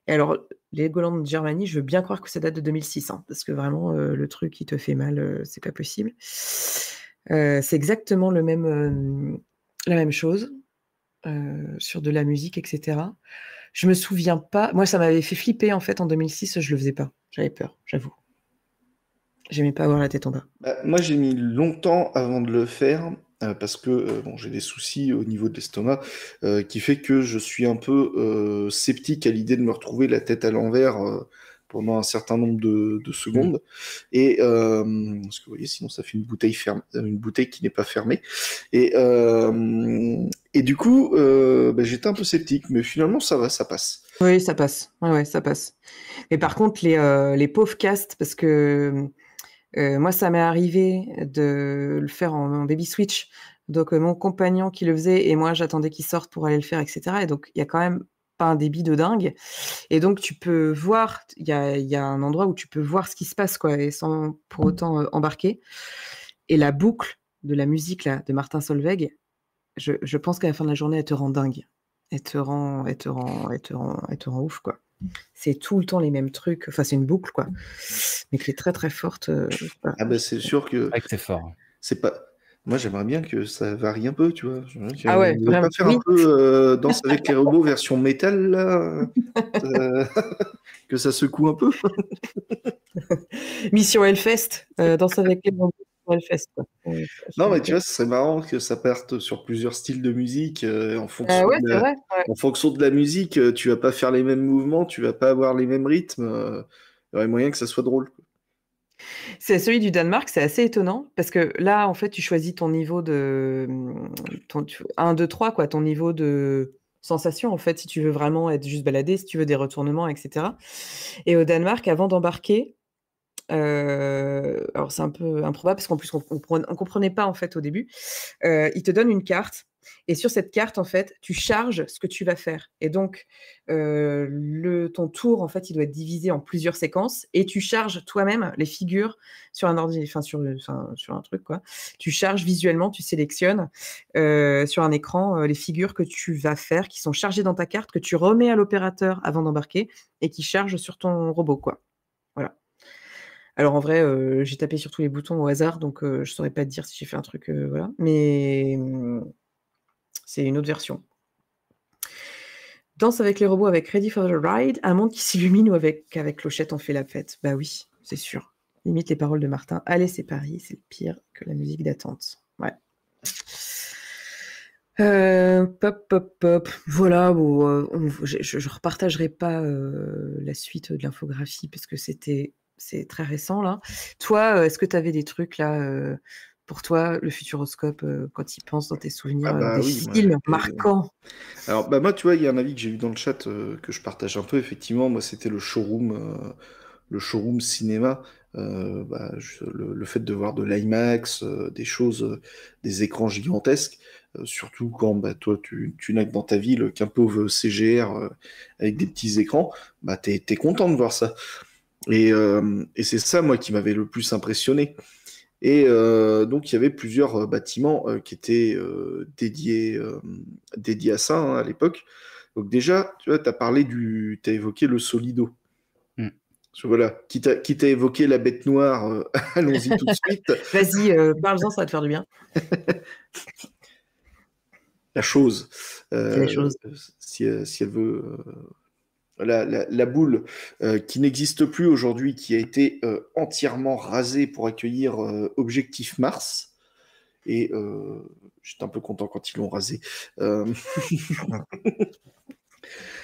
Et alors, de Germanie, je veux bien croire que ça date de 2006, hein, parce que vraiment, euh, le truc qui te fait mal, euh, c'est pas possible. c'est exactement le même, la même chose sur de la musique, etc. Je me souviens pas. Moi, ça m'avait fait flipper en fait en 2006. Je le faisais pas. J'avais peur, j'avoue. J'aimais pas avoir la tête en bas. Bah, moi, j'ai mis longtemps avant de le faire euh, parce que euh, bon, j'ai des soucis au niveau de l'estomac, euh, qui fait que je suis un peu sceptique à l'idée de me retrouver la tête à l'envers pendant un certain nombre de, secondes. Mmh. Et parce que vous voyez, sinon ça fait une bouteille ferme, une bouteille qui n'est pas fermée. Et, et du coup, bah, j'étais un peu sceptique, mais finalement ça va, ça passe. Oui, ça passe. Ouais, ça passe. Et par contre, les, les pauvres castes, parce que euh, moi, ça m'est arrivé de le faire en, baby switch. Donc, euh, mon compagnon qui le faisait et moi, j'attendais qu'il sorte pour aller le faire, etc. Et donc, il y a quand même pas un débit de dingue. Et donc, tu peux voir, il y a, un endroit où tu peux voir ce qui se passe, quoi, et sans pour autant euh, embarquer. Et la boucle de la musique de Martin Solveig, je, pense qu'à la fin de la journée, elle te rend dingue. Elle te rend, elle te rend, elle te elle te rend ouf, quoi c'est tout le temps les mêmes trucs. Enfin, c'est une boucle, quoi. Mais qui est très, très forte. Euh, ah, ben c'est sûr que. c'est fort. C'est pas. Moi, j'aimerais bien que ça varie un peu, tu vois. Ah ouais, on faire un peu euh, danse avec les robots version métal, là. Euh, que ça secoue un peu. Mission Hellfest, danse avec les robots non, mais tu vois, ce serait marrant que ça parte sur plusieurs styles de musique. Euh, en, euh, fonction de la, en fonction de la musique, euh, tu vas pas faire les mêmes mouvements, tu vas pas avoir les mêmes rythmes. Il y aurait moyen que ça soit drôle. C'est celui du Danemark, c'est assez étonnant parce que là, en fait, tu choisis ton niveau de 1, 2, 3, quoi, ton niveau de sensation, en fait, si tu veux vraiment être juste baladé, si tu veux des retournements, etc. Et au Danemark, avant d'embarquer, euh, alors c'est un peu improbable parce qu'en plus on, ne comprenait pas en fait au début. Euh, il te donne une carte et sur cette carte en fait tu charges ce que tu vas faire. Et donc euh, le, ton tour en fait il doit être divisé en plusieurs séquences et tu charges toi-même les figures sur un ordi, enfin sur, sur un truc quoi. Tu charges visuellement, tu sélectionnes sur un écran les figures que tu vas faire qui sont chargées dans ta carte que tu remets à l'opérateur avant d'embarquer et qui charge sur ton robot quoi. Alors en vrai, euh, j'ai tapé sur tous les boutons au hasard, donc je euh, je saurais pas te dire si j'ai fait un truc, euh, voilà. Mais mmh, c'est une autre version. Danse avec les robots avec Ready for the Ride, un monde qui s'illumine ou avec, Clochette on fait la fête. Bah oui, c'est sûr. Limite les paroles de Martin. Allez, c'est Paris, c'est le pire que la musique d'attente. Ouais. pop, pop, pop. Voilà, bon, je ne repartagerai pas la suite de l'infographie parce que c'était c'est très récent là. Toi, est-ce que tu avais des trucs là pour toi, le futuroscope, quand il pense dans tes ah souvenirs, bah des euh, marquants Alors, bah, moi, tu vois, il y a un avis que j'ai vu dans le chat que je partage un peu, effectivement, moi, c'était le showroom. le showroom cinéma, bah, le, fait de voir de l'IMAX, des choses, des écrans gigantesques, surtout quand bah, toi tu, n'as que dans ta ville qu'un pauvre CGR avec des petits écrans, bah, t'es, es content de voir ça. Euh, et, c'est ça, moi, qui m'avait le plus impressionné. Et euh, donc, il y avait plusieurs euh, bâtiments qui étaient dédiés, dédiés, à ça hein, à l'époque. Donc, déjà, tu vois, tu as parlé du. as évoqué le solido. Mm. Voilà, qui t'a, évoqué la bête noire, allons-y tout de suite. Vas-y, parle-en, ça va te faire du bien. la chose. La chose. Si, si, elle veut la, boule euh, qui n'existe plus aujourd'hui, qui a été euh, entièrement rasée pour accueillir euh, Objectif Mars. Et j'étais un peu content quand ils l'ont rasée.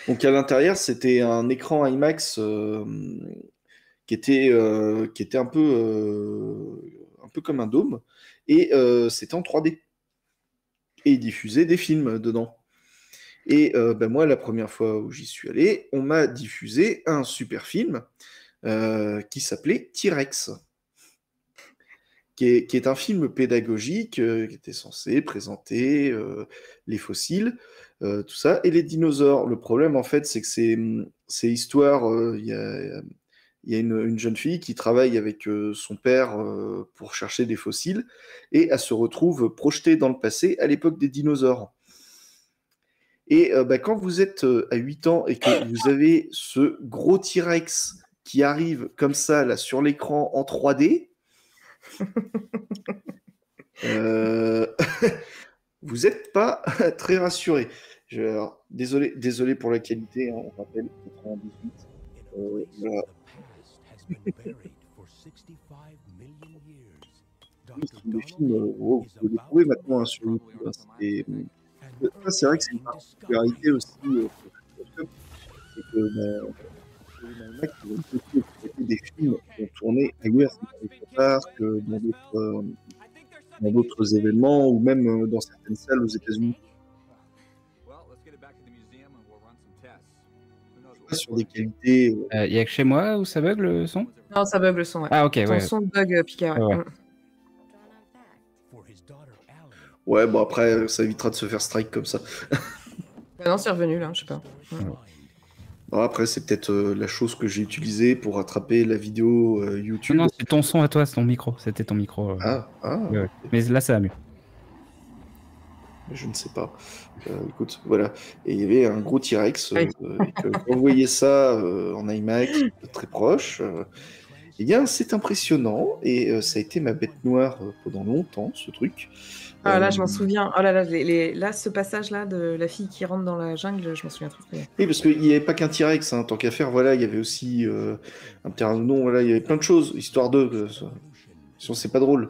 Donc à l'intérieur, c'était un écran IMAX qui, était, qui était un peu, un peu comme un dôme. Et c'était en 3D. Et ils diffusait des films dedans. Et euh, ben, moi, la première fois où j'y suis allé, on m'a diffusé un super film euh, qui s'appelait T-Rex, qui, est, un film pédagogique euh, qui était censé présenter les fossiles, tout ça, et les dinosaures. Le problème, en fait, c'est que ces, histoires, il y a, une, jeune fille qui travaille avec son père pour chercher des fossiles, et elle se retrouve projetée dans le passé à l'époque des dinosaures. Et euh, bah, quand vous êtes euh, à 8 ans et que vous avez ce gros T-Rex qui arrive comme ça là sur l'écran en 3D, euh, vous n'êtes pas très rassuré. Je... désolé, désolé pour la qualité, hein, on rappelle 98. Euh, voilà. le film, wow, vous le trouvez maintenant hein, sur YouTube. Hein, euh, c'est vrai que c'est une particularité aussi. Euh, c'est que euh, films qui des films qui ont tourné à euh, dans d'autres euh, dans d'autres événements ou même dans certaines salles aux États-Unis. Sur qualités. Il n'y a que chez moi où ça bug le son Non, ça bug le son. Ah, ok, Ton son bug Picard, ah, mm. Ouais, bon après, ça évitera de se faire strike comme ça. Ah non, c'est revenu là, je sais pas. Bon, après, c'est peut-être euh, la chose que j'ai utilisée pour attraper la vidéo euh, YouTube. Non, non c'est ton son à toi, c'est ton micro. C'était ton micro. Euh. Ah, ah Mais là, ça va mieux. Je ne sais pas. écoute, voilà. Et il y avait un gros T-Rex. Ah vous voyez ça en iMac, très proche, eh bien, c'est impressionnant et euh, ça a été ma bête noire euh, pendant longtemps, ce truc. Ah là, je m'en euh, souviens. Oh là là, les, là, ce passage-là de la fille qui rentre dans la jungle, je m'en souviens très bien. Oui, parce qu'il n'y avait pas qu'un T-Rex, hein, tant qu'à faire. Voilà, il y avait aussi un pteranodon. Voilà, il y avait plein de choses, histoire de. Sinon, c'est pas drôle.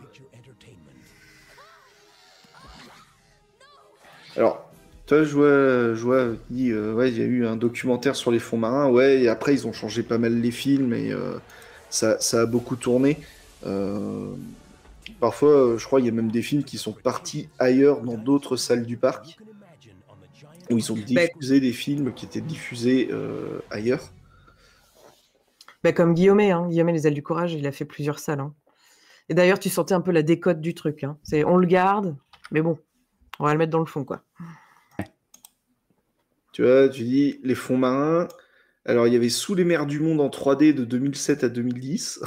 Alors, toi, je vois, il y a eu un documentaire sur les fonds marins, ouais, et après, ils ont changé pas mal les films, et ça, ça a beaucoup tourné. Euh, parfois, je crois, il y a même des films qui sont partis ailleurs dans d'autres salles du parc, où ils ont bah, diffusé des films qui étaient diffusés euh, ailleurs. Bah comme Guillaume, hein. Guillaume Les Ailes du Courage, il a fait plusieurs salles. Hein. Et d'ailleurs, tu sentais un peu la décote du truc. Hein. C'est on le garde, mais bon, on va le mettre dans le fond, quoi. Tu vois, tu dis les fonds marins, alors, il y avait Sous les mers du monde en 3D de 2007 à 2010.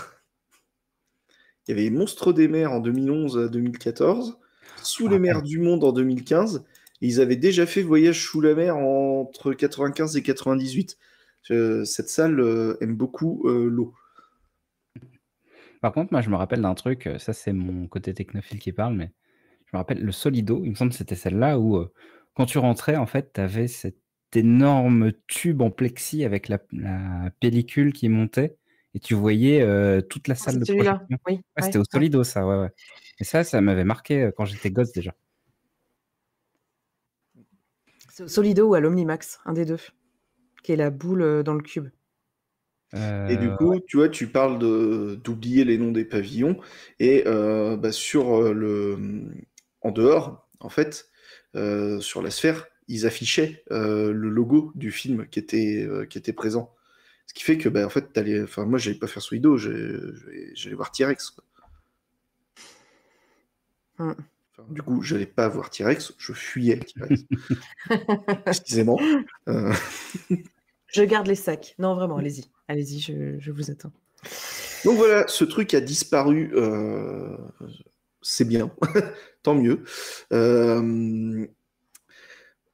Il y avait Monstres des mers en 2011 à 2014. Sous les ah. mers du monde en 2015. ils avaient déjà fait Voyage sous la mer entre 95 et 98. cette salle euh, aime beaucoup euh, l'eau. Par contre, moi, je me rappelle d'un truc, euh, ça c'est mon côté technophile qui parle, mais je me rappelle le Solido, il me semble que c'était celle-là où quand tu rentrais, en fait, tu avais cette énorme tube en plexi avec la, pellicule qui montait et tu voyais euh, toute la ah, salle de projection. Ah, c'était au Solido, ça, ouais, Et ça, ça m'avait marqué euh, quand j'étais gosse déjà. c'est au Solido ou à l'Omnimax, un des deux, qui est la boule euh, dans le cube. Et du coup, tu vois, tu parles d'oublier les noms des pavillons et bah, sur le en dehors, en fait, sur la sphère, ils affichaient euh, le logo du film qui était, euh, qui était présent. Ce qui fait que, ben en fait, moi, Enfin, moi, pas faire Suido, j'allais voir T-Rex. Hmm. du coup, je n'allais pas voir T-Rex, je fuyais T-Rex. Excusez-moi. Euh. je garde les sacs. Non, vraiment, allez-y. Allez-y, je, vous attends. Donc voilà, ce truc a disparu. C'est bien. Tant mieux. Euh...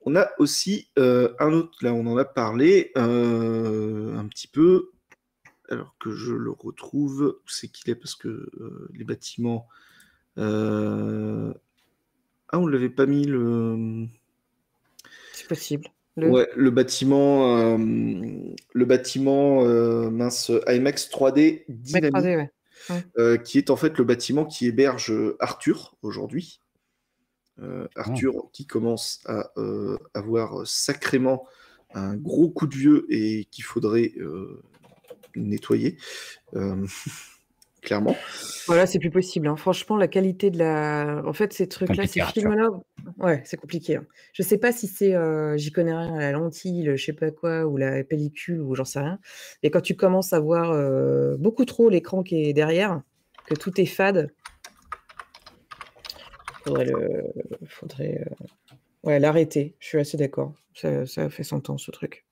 On a aussi euh, un autre, là on en a parlé euh, un petit peu, alors que je le retrouve, où c'est qu'il est parce que euh, les bâtiments... Ah on ne l'avait pas mis le... C'est possible. Le... Ouais, le bâtiment, le bâtiment mince IMAX 3D dynamique, qui est en fait le bâtiment qui héberge Arthur aujourd'hui. Euh, ah. Arthur qui commence à euh, avoir sacrément un gros coup de vieux et qu'il faudrait euh, nettoyer. clairement. Voilà, c'est plus possible. Hein. Franchement, la qualité de la. En fait, ces trucs-là, ces films ouais, c'est compliqué. Hein. Je sais pas si c'est. J'y connais rien, la lentille, je sais pas quoi, ou la pellicule, ou j'en sais rien. Et quand tu commences à voir beaucoup trop l'écran qui est derrière, que tout est fade, faudrait le, faudrait, euh, ouais, l'arrêter. Je suis assez d'accord. Ça, fait 100 ans ce truc.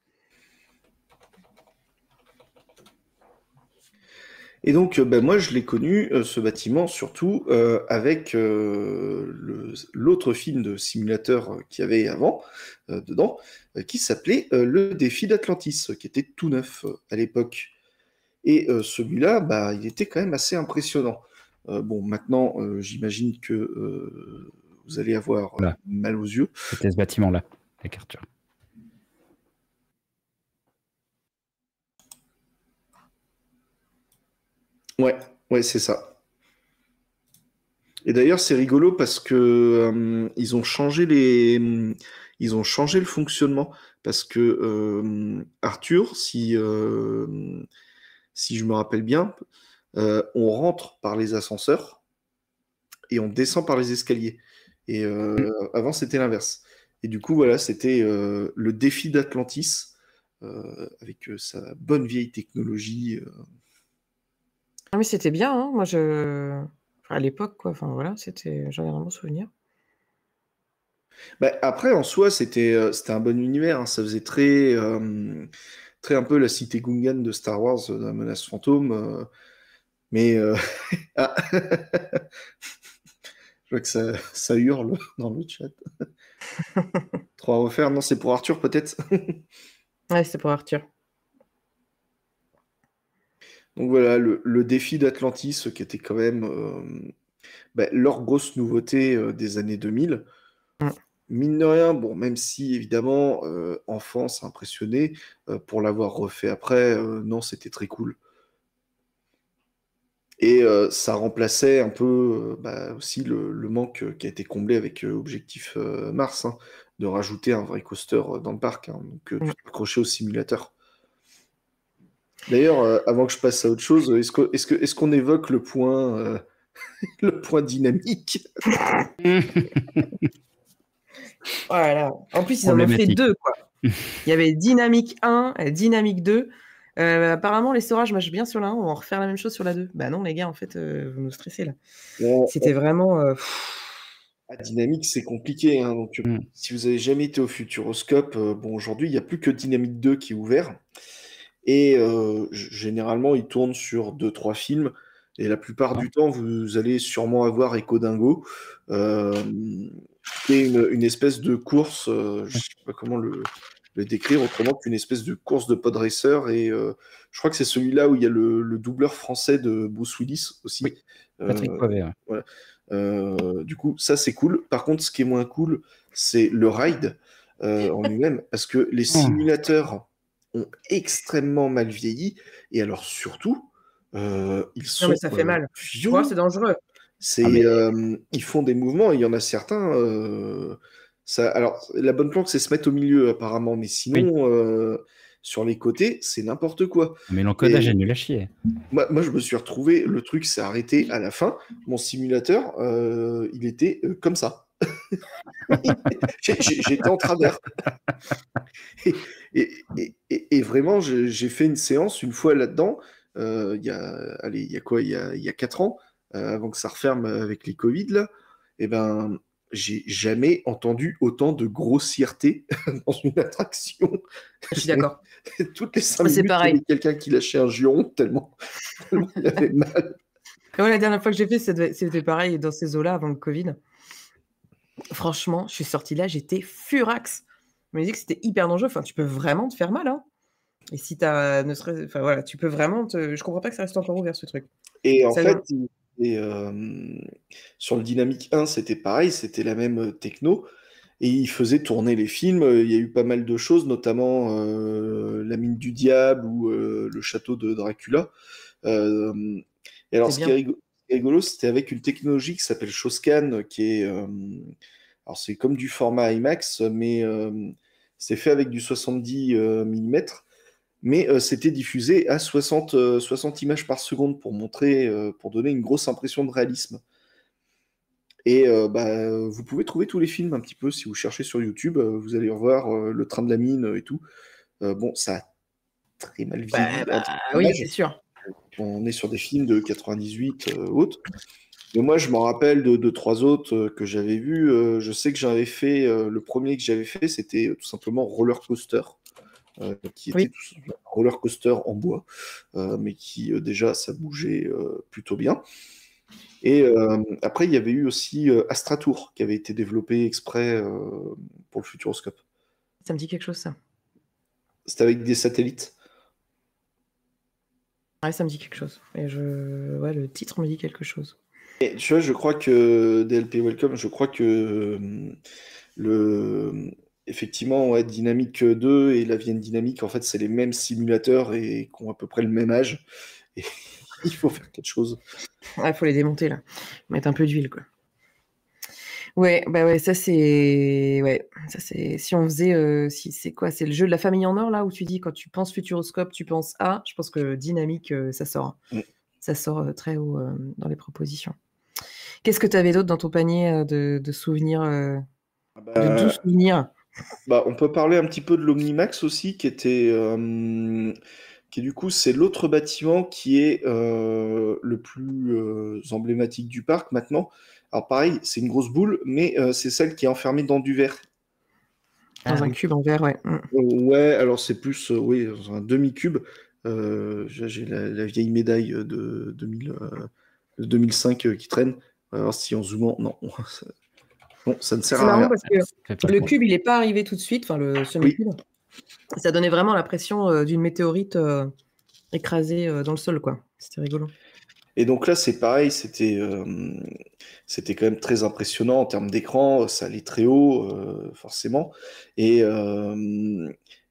Et donc, euh, ben, moi, je l'ai connu, euh, ce bâtiment, surtout avec l'autre film de simulateur qu'il y avait avant, dedans, qui s'appelait Le défi d'Atlantis, qui était tout neuf à l'époque. Et celui-là, bah, il était quand même assez impressionnant. Euh, bon, maintenant, euh, j'imagine que euh, vous allez avoir mal aux yeux. C'était ce bâtiment-là, avec Arthur. Ouais, ouais, c'est ça. Et d'ailleurs, c'est rigolo parce que ils ont changé le fonctionnement parce que Arthur, si je me rappelle bien, euh, on rentre par les ascenseurs et on descend par les escaliers. Et euh, mhm. avant, c'était l'inverse. Et du coup, voilà, c'était euh, le défi d'Atlantis avec sa bonne vieille technologie. Ah, mais c'était bien, hein. moi, je... à l'époque, quoi. Enfin, voilà, c'était... j'en ai bon souvenir. Bah, après, en soi, c'était, c'était un bon univers. Hein. Ça faisait très, très un peu la cité Gungan de Star Wars, de la menace fantôme mais euh, ah. je vois que ça, hurle dans le chat. Trois refaire, non, c'est pour Arthur peut-être. ouais, c'est pour Arthur. Donc voilà, le, défi d'Atlantis, euh, qui était quand même euh, bah, leur grosse nouveauté des années 2000. Mm. Mine de rien, bon, même si évidemment, enfant, France impressionné, pour l'avoir refait après, non, c'était très cool. Et euh, ça remplaçait un peu euh, bah, aussi le, manque euh, qui a été comblé avec Objectif Mars, hein, de rajouter un vrai coaster dans le parc, que hein, donc mmh. accroché au simulateur. D'ailleurs, avant que je passe à autre chose, est-ce qu'on est évoque le point, dynamique Voilà. En plus, ils en ont fait deux. Il y avait Dynamique 1 et Dynamique 2. Euh, apparemment, les marche bien sur la 1, on va refaire la même chose sur la 2. Bah non, les gars, en fait, euh, vous nous stressez là. C'était vraiment. Euh, la dynamique, c'est compliqué. Hein, donc, mm. Si vous avez jamais été au Futuroscope, bon, aujourd'hui, il n'y a plus que Dynamique 2 qui est ouvert. Et généralement, il tourne sur 2-3 films. Et la plupart du temps, vous allez sûrement avoir Echo Dingo, qui est une, une, espèce de course, je ne sais pas comment le, le décrire autrement qu'une espèce de course de pod Et euh, je crois que c'est celui-là où il y a le, doubleur français de Bruce Willis aussi. Euh, Patrick Poivet. Euh, du coup, ça c'est cool. Par contre, ce qui est moins cool, c'est le ride en lui-même, parce que les hmm. simulateurs ont extrêmement mal vieilli. Et alors surtout, ils sont. Non, mais ça fait mal. c'est dangereux. C'est, ah, ils font des mouvements. Il y en a certains alors, la bonne planque, c'est se mettre au milieu, apparemment, mais sinon, euh, sur les côtés, c'est n'importe quoi. Ah, mais l'encodage a nul à chier. Moi, je me suis retrouvé, le truc s'est arrêté à la fin. Mon simulateur, euh, il était euh, comme ça. J'étais en travers. et, vraiment, j'ai fait une séance une fois là-dedans, il y, a, quoi Il y a, ans, avant que ça referme avec les Covid, là. Et eh ben, j'ai jamais entendu autant de grossièreté dans une attraction. Je suis d'accord. Toutes les cinq ah, minutes, pareil. il y quelqu'un qui lâchait un giron tellement, tellement il avait mal. la dernière fois que j'ai fait, c'était pareil dans ces eaux-là avant le Covid. Franchement, je suis sortie là, j'étais furax. Je me dit que c'était hyper dangereux. Enfin, tu peux vraiment te faire mal. Hein et si tu Ne serait... Enfin, voilà, tu peux vraiment. Je comprends pas que ça reste encore ouvert ce truc. Et en fait, et sur le Dynamic 1, c'était pareil, c'était la même techno. Et il faisait tourner les films. Il y a eu pas mal de choses, notamment La mine du diable ou Le château de Dracula. et alors, ce qui est rigolo, c'était avec une technologie qui s'appelle Shoscan, qui est. alors, c'est comme du format IMAX, mais c'est fait avec du 70 mm mais euh, c'était diffusé à 60, euh, images par seconde pour montrer, euh, pour donner une grosse impression de réalisme. Et bah, vous pouvez trouver tous les films un petit peu si vous cherchez sur YouTube, vous allez revoir Le Train de la Mine et tout. bon, ça a très mal vu. Bah, bah, oui, c'est sûr. On est sur des films de 98 autres. Mais moi, je m'en rappelle de, trois autres que j'avais vus. je sais que j'avais fait, le premier que j'avais fait, c'était tout simplement Roller Coaster. Euh, qui était un roller coaster en bois, euh, mais qui euh, déjà ça bougeait plutôt bien. Et après, il y avait eu aussi Astra Tour qui avait été développé exprès pour le Futuroscope. Ça me dit quelque chose, ça. C'était avec des satellites. Ouais, ça me dit quelque chose. Et je... ouais, le titre me dit quelque chose. tu vois, je crois que DLP Welcome, je crois que le Effectivement, ouais, dynamique euh, 2 et la Vienne Dynamique, en fait, c'est les mêmes simulateurs et qui ont à peu près le même âge. Et il faut faire quelque chose. Il faut les démonter, là. Mettre un peu d'huile, quoi. Ouais, bah ouais, ça c'est. Ouais, c'est. Si on faisait. Euh, si, c'est quoi C'est le jeu de la famille en or, là, où tu dis quand tu penses Futuroscope, tu penses A. Je pense que Dynamique, euh, ça sort. Hein. Mm. Ça sort très haut dans les propositions. Qu'est-ce que tu avais d'autre dans ton panier de, souvenirs ah De bah, doux souvenirs bah, on peut parler un petit peu de l'Omnimax aussi, qui était, euh, qui du coup, c'est l'autre bâtiment qui est euh, le plus euh, emblématique du parc maintenant. Alors pareil, c'est une grosse boule, mais c'est celle qui est enfermée dans du verre. Dans ah un cube en verre, ouais. Mm. Ouais, alors c'est plus, oui, dans un demi-cube. J'ai la, vieille médaille de, de 2005 qui traîne. Alors si en zoomant, non, Bon, ça ne sert à rien. Parce que le cube, il n'est pas arrivé tout de suite, enfin le semi-cube. Ça donnait vraiment l'impression euh, d'une météorite euh, écrasée euh, dans le sol, quoi. C'était rigolo. Et donc là, c'est pareil, c'était quand même très impressionnant en termes d'écran, ça allait très haut, forcément. Et,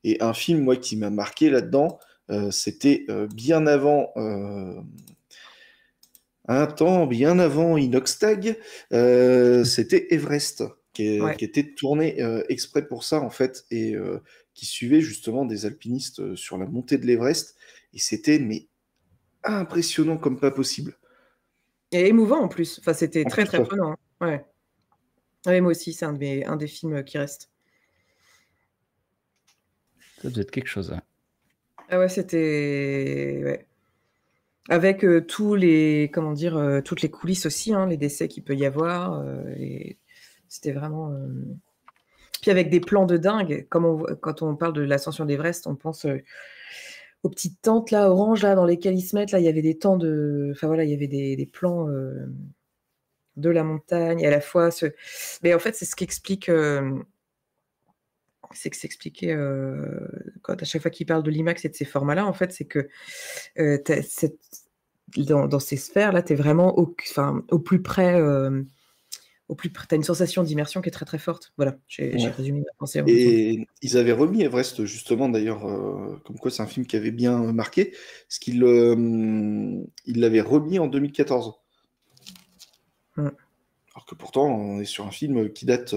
et un film, moi, qui m'a marqué là-dedans, c'était bien avant un temps bien avant Inoxtag, euh, c'était Everest, qui, était tourné euh, exprès pour ça, en fait, et euh, qui suivait justement des alpinistes sur la montée de l'Everest. Et c'était, mais impressionnant comme pas possible. Et émouvant en plus. Enfin, c'était très, très prenant. Hein. Ouais. moi aussi, c'est un, des films qui reste. Ça vous être quelque chose. Hein. Ah ouais, c'était. Ouais avec euh, tous les comment dire euh, toutes les coulisses aussi hein, les décès qu'il peut y avoir euh, c'était vraiment puis avec des plans de dingue comme quand on parle de l'ascension d'Everest on pense aux petites tentes là orange là dans lesquelles ils se mettent là il y avait des temps de enfin voilà il y avait des, plans de la montagne à la fois ce mais en fait c'est ce qui explique c'est que s'expliquer euh, quand à chaque fois qu'il parle de l'IMAX et de ces formats-là, en fait, c'est que euh, dans, ces sphères-là, tu es vraiment au, au plus près. Euh, au plus près, tu as une sensation d'immersion qui est très très forte. Voilà, j'ai résumé ma pensée. Et ils avaient remis Everest, justement, d'ailleurs, euh, comme quoi c'est un film qui avait bien marqué, ce qu'ils l'avaient remis en 2014. Hum. Alors que pourtant, on est sur un film qui date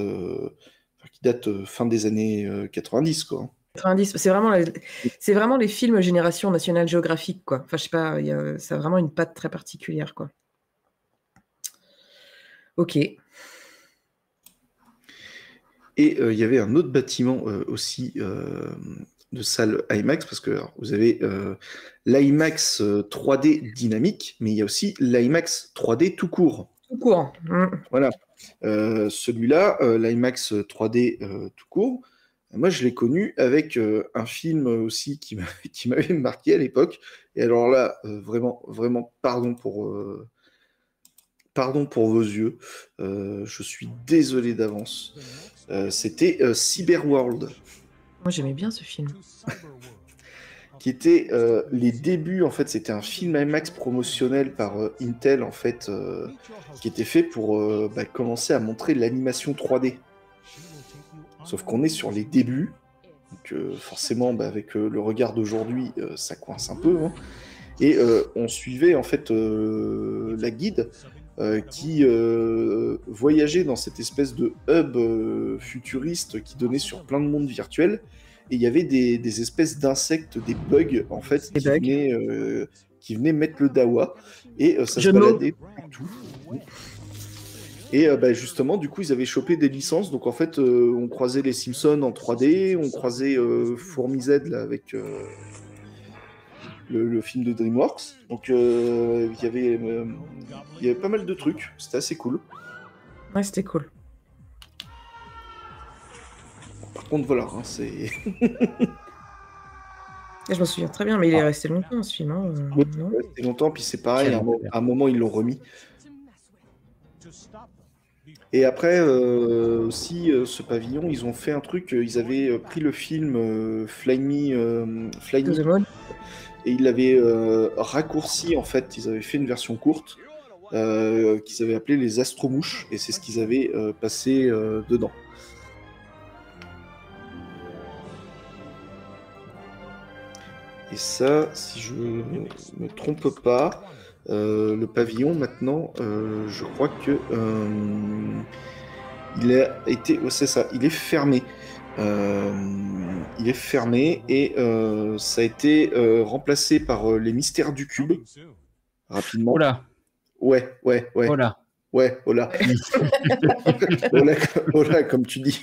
qui date euh, fin des années 90, euh, quoi. 90, hein. c'est vraiment, c'est vraiment les films génération nationale géographique, quoi. Enfin, je sais pas, y ça a vraiment une patte très particulière, quoi. Ok. Et euh, il y avait un autre bâtiment aussi de salle IMAX, parce que vous avez l'IMAX 3D dynamique, mais il y a aussi l'IMAX 3D tout court tout hein. Voilà. Euh, celui-là, euh, l'IMAX 3D euh, tout court, moi je l'ai connu avec un film aussi qui m'avait marqué à l'époque. Et alors là, vraiment, vraiment, pardon pour, pardon pour vos yeux. je suis désolé d'avance. C'était Cyberworld. Moi j'aimais bien ce film qui était euh, les débuts, en fait, c'était un film IMAX promotionnel par euh, Intel, en fait, euh, qui était fait pour bah, commencer à montrer l'animation 3D. Sauf qu'on est sur les débuts, donc forcément, bah, avec le regard d'aujourd'hui, ça coince un peu. Hein. Et on suivait, en fait, la guide qui voyageait dans cette espèce de hub futuriste qui donnait sur plein de mondes virtuels et il y avait des, espèces d'insectes, des bugs en fait, euh, qui venaient, mettre le dawa et euh, ça se baladait partout. Et euh, bah, justement, du coup, ils avaient chopé des licences. Donc en fait, on croisait les Simpsons en 3D, on croisait Fourmis Z avec le, film de DreamWorks. Donc il il y avait pas mal de trucs. C'était assez cool. Ouais, c'était cool. Par contre, voilà, hein, c'est. Je m'en souviens très bien, mais il est resté longtemps ce film. Hein, non longtemps, puis c'est pareil, à un, moment ils l'ont remis. Et après, euh, aussi, euh, ce pavillon, ils ont fait un truc, euh, ils avaient pris le film Fly Me, Fly the et ils l'avaient raccourci en fait, ils avaient fait une version courte qu'ils avaient appelée Les Astromouches, et c'est ce qu'ils avaient passé dedans. Et ça, si je ne me trompe pas, euh, le pavillon maintenant, euh, je crois que euh, il a été, c'est ça, il est fermé. il est fermé et ça a été remplacé par les mystères du cube rapidement. Oula. Ouais, ouais, ouais. Oula. Ouais, hola. hola, comme tu dis.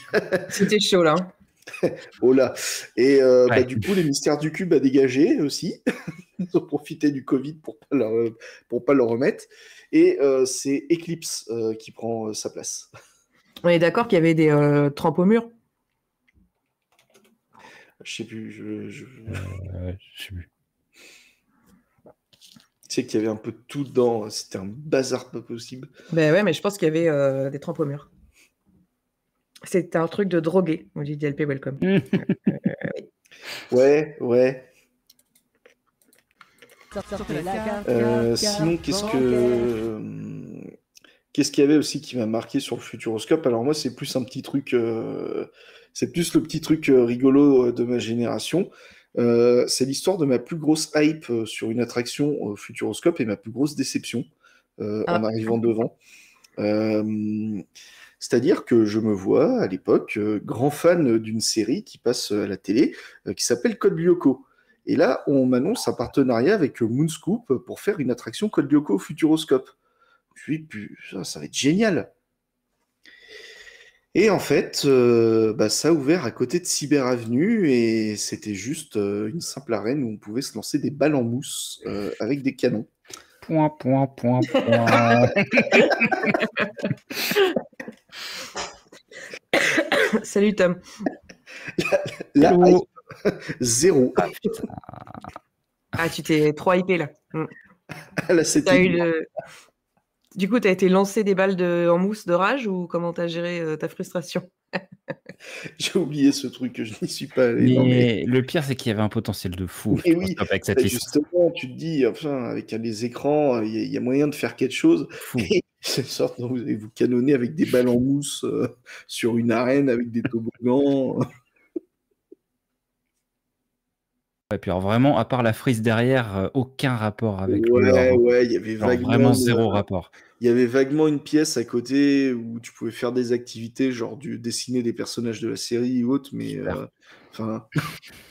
C'était chaud là. Hein. oh là Et euh, bah, du coup, les mystères du cube a dégagé aussi. Ils ont profité du Covid pour pas le, euh, pas le remettre. Et euh, c'est Eclipse qui prend sa place. On est d'accord qu'il y avait des trempes au mur Je sais plus. Je, sais plus. Tu sais qu'il y avait un peu tout dedans. C'était un bazar pas possible. Ben ouais, mais je pense qu'il y avait des trempes au c'est un truc de drogué, on dit DLP Welcome. Mmh. Euh, ouais, ouais. Euh, euh, sinon, qu'est-ce que qu'est-ce qu'il y avait aussi qui m'a marqué sur le Futuroscope Alors moi, c'est plus un petit truc, c'est plus le petit truc rigolo de ma génération. c'est l'histoire de ma plus grosse hype sur une attraction Futuroscope et ma plus grosse déception ah. en arrivant devant. C'est-à-dire que je me vois à l'époque euh, grand fan d'une série qui passe à la télé euh, qui s'appelle Code Lyoko. Et là, on m'annonce un partenariat avec Moonscoop pour faire une attraction Code Lyoko au Futuroscope. Puis, ça, ça va être génial. Et en fait, euh, bah, ça a ouvert à côté de Cyber Avenue et c'était juste une simple arène où on pouvait se lancer des balles en mousse avec des canons. Point, point, point, point. Salut Tom. Zéro. Ah, ah, tu t'es trop hypé là. Mm. Du coup, tu as été lancé des balles de... en mousse de rage ou comment t'as géré euh, ta frustration J'ai oublié ce truc, je n'y suis pas allé. Mais, le pire, c'est qu'il y avait un potentiel de fou. justement, tu te dis, enfin, avec les écrans, il y, a moyen de faire quelque chose. C'est sorte vous allez vous canonner avec des balles en mousse euh, sur une arène avec des toboggans. Et puis alors vraiment, à part la frise derrière, euh, aucun rapport avec le Ouais, ouais, il y avait vaguement vraiment zéro rapport. Il y avait vaguement une pièce à côté où tu pouvais faire des activités, genre du dessiner des personnages de la série ou autre, mais euh, enfin,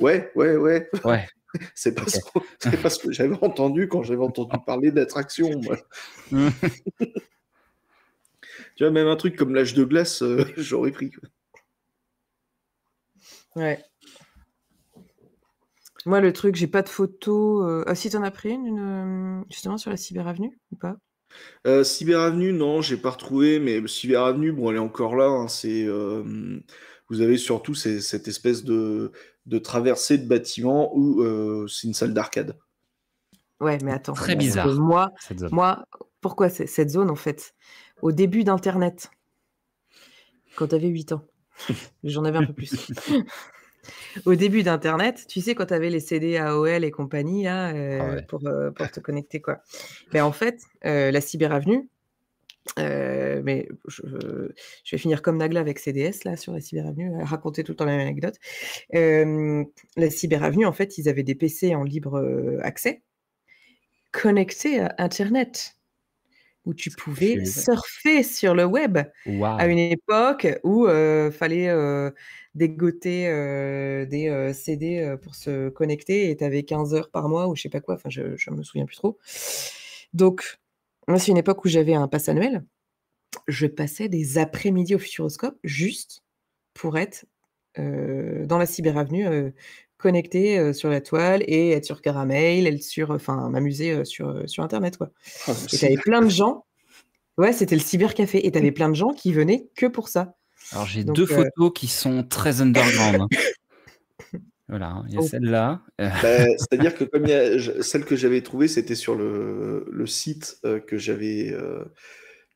ouais, ouais, ouais. Ouais. C'est pas, ce, pas, ce, que j'avais entendu quand j'avais entendu parler d'attraction. Tu vois, même un truc comme l'âge de glace, euh, j'aurais pris. Ouais. Moi, le truc, j'ai pas de photo. Si euh. Ah, si t'en as pris une, euh, justement sur la cyberavenue ou pas euh, Cyberavenue, non, j'ai pas retrouvé, mais Cyberavenue, bon, elle est encore là. Hein, c'est, vous avez surtout cette espèce de, de, traversée de bâtiment où c'est une salle d'arcade. Ouais, mais attends. Très bizarre. Moi, moi, pourquoi cette zone en fait au début d'Internet, quand tu avais 8 ans. J'en avais un peu plus. au début d'Internet, tu sais, quand tu avais les CD AOL et compagnie là, euh, ah euh, pour, te connecter. Quoi. Mais ben, en fait, euh, la cyberavenue, mais je, vais finir comme Nagla avec CDS là, sur la cyberavenue, raconter tout le temps la même anecdote. la cyberavenue, en fait, ils avaient des PC en libre accès connectés à Internet où tu pouvais surfer sur le web à une époque où il fallait dégoter des CD pour se connecter et tu avais 15 heures par mois ou je sais pas quoi, enfin je, je me souviens plus trop. Donc, moi c'est une époque où j'avais un pass annuel. Je passais des après-midi au Futuroscope juste pour être dans la cyberavenue connecter euh, sur la toile et être sur Caramel, être sur, euh, enfin, m'amuser euh, sur, sur Internet, quoi. Oh, et t'avais plein de gens. Ouais, c'était le cybercafé. Et t'avais plein de gens qui venaient que pour ça. Alors, j'ai deux photos qui sont très underground. Hein. Voilà, hein, il y a oh. celle-là. Bah, c'est-à-dire que comme celle que j'avais trouvée, c'était sur le, le, site que j'avais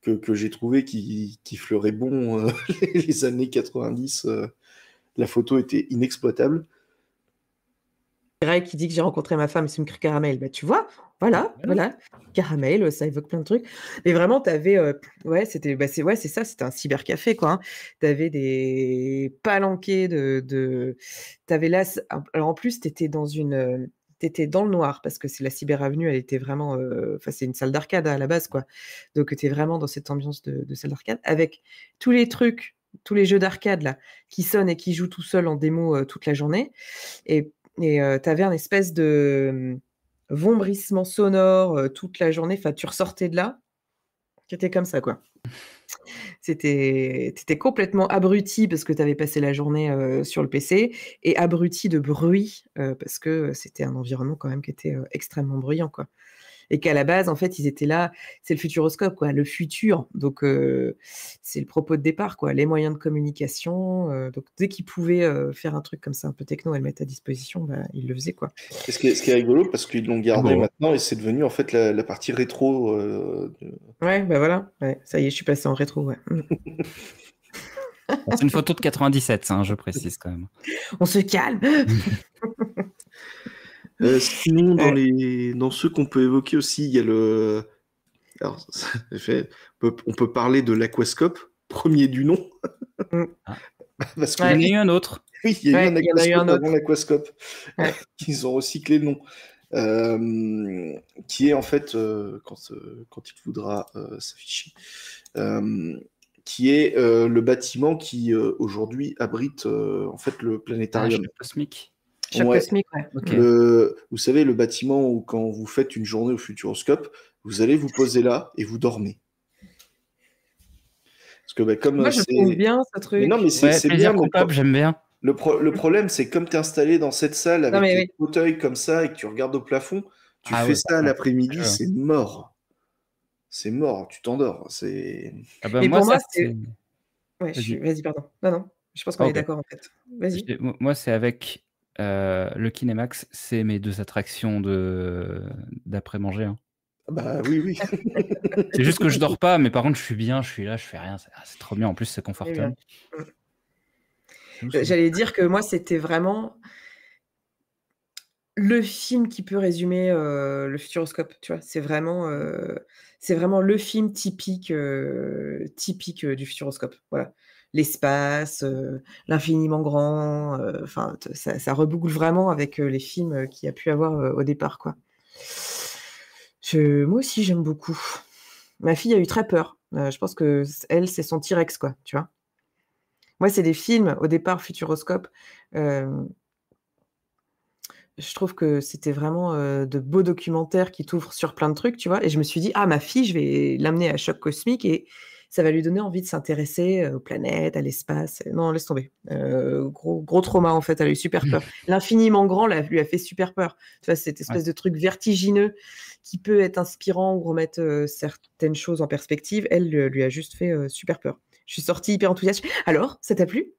que, que j'ai trouvé qui, qui, fleurait bon les années 90. la photo était inexploitable qui dit que j'ai rencontré ma femme, c'est une caramel. Bah, tu vois, voilà, voilà, caramel, euh, ça évoque plein de trucs. Mais vraiment, tu avais, euh, ouais, c'était, bah, c'est, ouais, c'est ça, c'était un cybercafé, quoi. Hein. Tu avais des palanqués de, de... tu avais là, alors en plus, tu étais dans une, euh, t'étais dans le noir parce que c'est la cyber avenue, elle était vraiment, enfin c'est une salle d'arcade hein, à la base, quoi. Donc tu es vraiment dans cette ambiance de, salle d'arcade avec tous les trucs, tous les jeux d'arcade là qui sonnent et qui jouent tout seul en démo toute la journée. Et et tu avais un espèce de mmh, vombrissement sonore toute la journée. Enfin, tu ressortais de là. C'était comme ça, quoi. C'était, étais complètement abruti parce que tu avais passé la journée sur le PC et abruti de bruit parce que c'était un environnement quand même qui était extrêmement bruyant, quoi et qu'à la base, en fait, ils étaient là, c'est le futuroscope, quoi, le futur. Donc, euh, c'est le propos de départ, quoi, les moyens de communication. Euh, donc, dès qu'ils pouvaient euh, faire un truc comme ça, un peu techno, et le mettre à disposition, bah, ils le faisaient, quoi. ce, qui est, rigolo, parce qu'ils l'ont gardé maintenant et c'est devenu, en fait, la, partie rétro. De... Ouais, ben voilà, ouais, ça y est, je suis passé en rétro, ouais. C'est une photo de 97, hein, je précise quand même. On se calme. Euh, sinon, dans, ceux qu'on peut évoquer aussi, il y a le. Alors, fait... on, peut... parler de l'Aquascope, premier du nom. Mm. Parce y en a eu un autre. Oui, il y a eu un Aquascope avant l'Aquascope. Ils ont recyclé le nom. Euh, qui est en fait, euh, quand, quand, il voudra s'afficher, qui est le bâtiment qui aujourd'hui abrite en fait le ah, planétarium. cosmique cosmique, vous savez, le bâtiment où quand vous faites une journée au Futuroscope, vous allez vous poser là et vous dormez. Parce que bah, comme Moi, euh, je trouve bien ce truc. non, mais c'est bien. j'aime bien. Le, problème, c'est comme tu es installé dans cette salle avec un fauteuil comme ça et que tu regardes au plafond, tu ah fais ça l'après-midi, c'est mort. C'est mort, tu t'endors. C'est. moi, c'est. Vas-y, pardon. Non, non, je pense qu'on ah, est d'accord en fait. Moi, c'est avec euh, le Kinemax, c'est mes deux attractions de d'après manger. Hein. Bah oui, oui. c'est juste que je dors pas, mais par contre, je suis bien, je suis là, je fais rien. C'est, ah, trop bien. En plus, c'est eh confortable. Mm. Euh, j'allais dire que moi, c'était vraiment le film qui peut résumer euh, le futuroscope. Tu vois, c'est vraiment, c'est vraiment le film typique, typique du futuroscope. Voilà l'espace, euh, l'infiniment grand. Euh, enfin, ça, reboucle vraiment avec euh, les films qu'il y a pu avoir au départ, quoi. Je, moi aussi, j'aime beaucoup. Ma fille a eu très peur. je pense que elle, c'est son T-Rex, quoi. Tu vois. Moi, c'est des films au départ Futuroscope. je trouve que c'était vraiment de beaux documentaires qui t'ouvrent sur plein de trucs, tu vois. Et je me suis dit, ah, ma fille, je vais l'amener à Choc Cosmique et ça va lui donner envie de s'intéresser euh, aux planètes, à l'espace. Non, laisse tomber. Euh, gros, gros trauma, en fait, elle a eu super peur. L'infiniment grand là, lui a fait super peur. Tu vois, cette espèce de truc vertigineux qui peut être inspirant ou remettre euh, certaines choses en perspective, elle lui a juste fait super peur. Je suis sortie hyper enthousiaste. Alors, ça t'a plu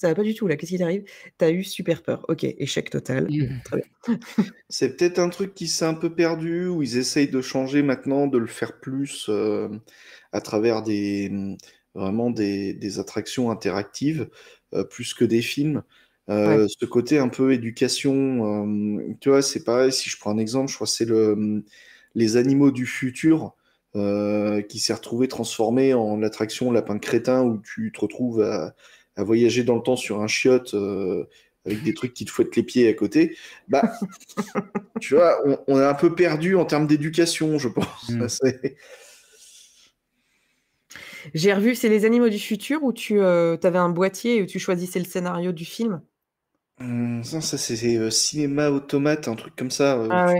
ça va pas du tout là, qu'est-ce qui t'arrive T'as eu super peur. Ok, échec total. Mmh. c'est peut-être un truc qui s'est un peu perdu, où ils essayent de changer maintenant, de le faire plus euh, à travers des vraiment des, attractions interactives, euh, plus que des films. Euh, ce côté un peu éducation, tu vois, c'est pareil. Si je prends un exemple, je crois que c'est le, les animaux du futur. qui s'est retrouvé transformé en attraction Lapin Crétin où tu te retrouves à, à voyager dans le temps sur un chiotte euh, avec des trucs qui te fouettent les pieds à côté, bah, tu vois, on, on, est un peu perdu en termes d'éducation, je pense. Hmm. J'ai revu, c'est Les Animaux du Futur où tu euh, avais un boîtier où tu choisissais le scénario du film. Hmm, ça, c'est euh, cinéma automate, un truc comme ça. Ah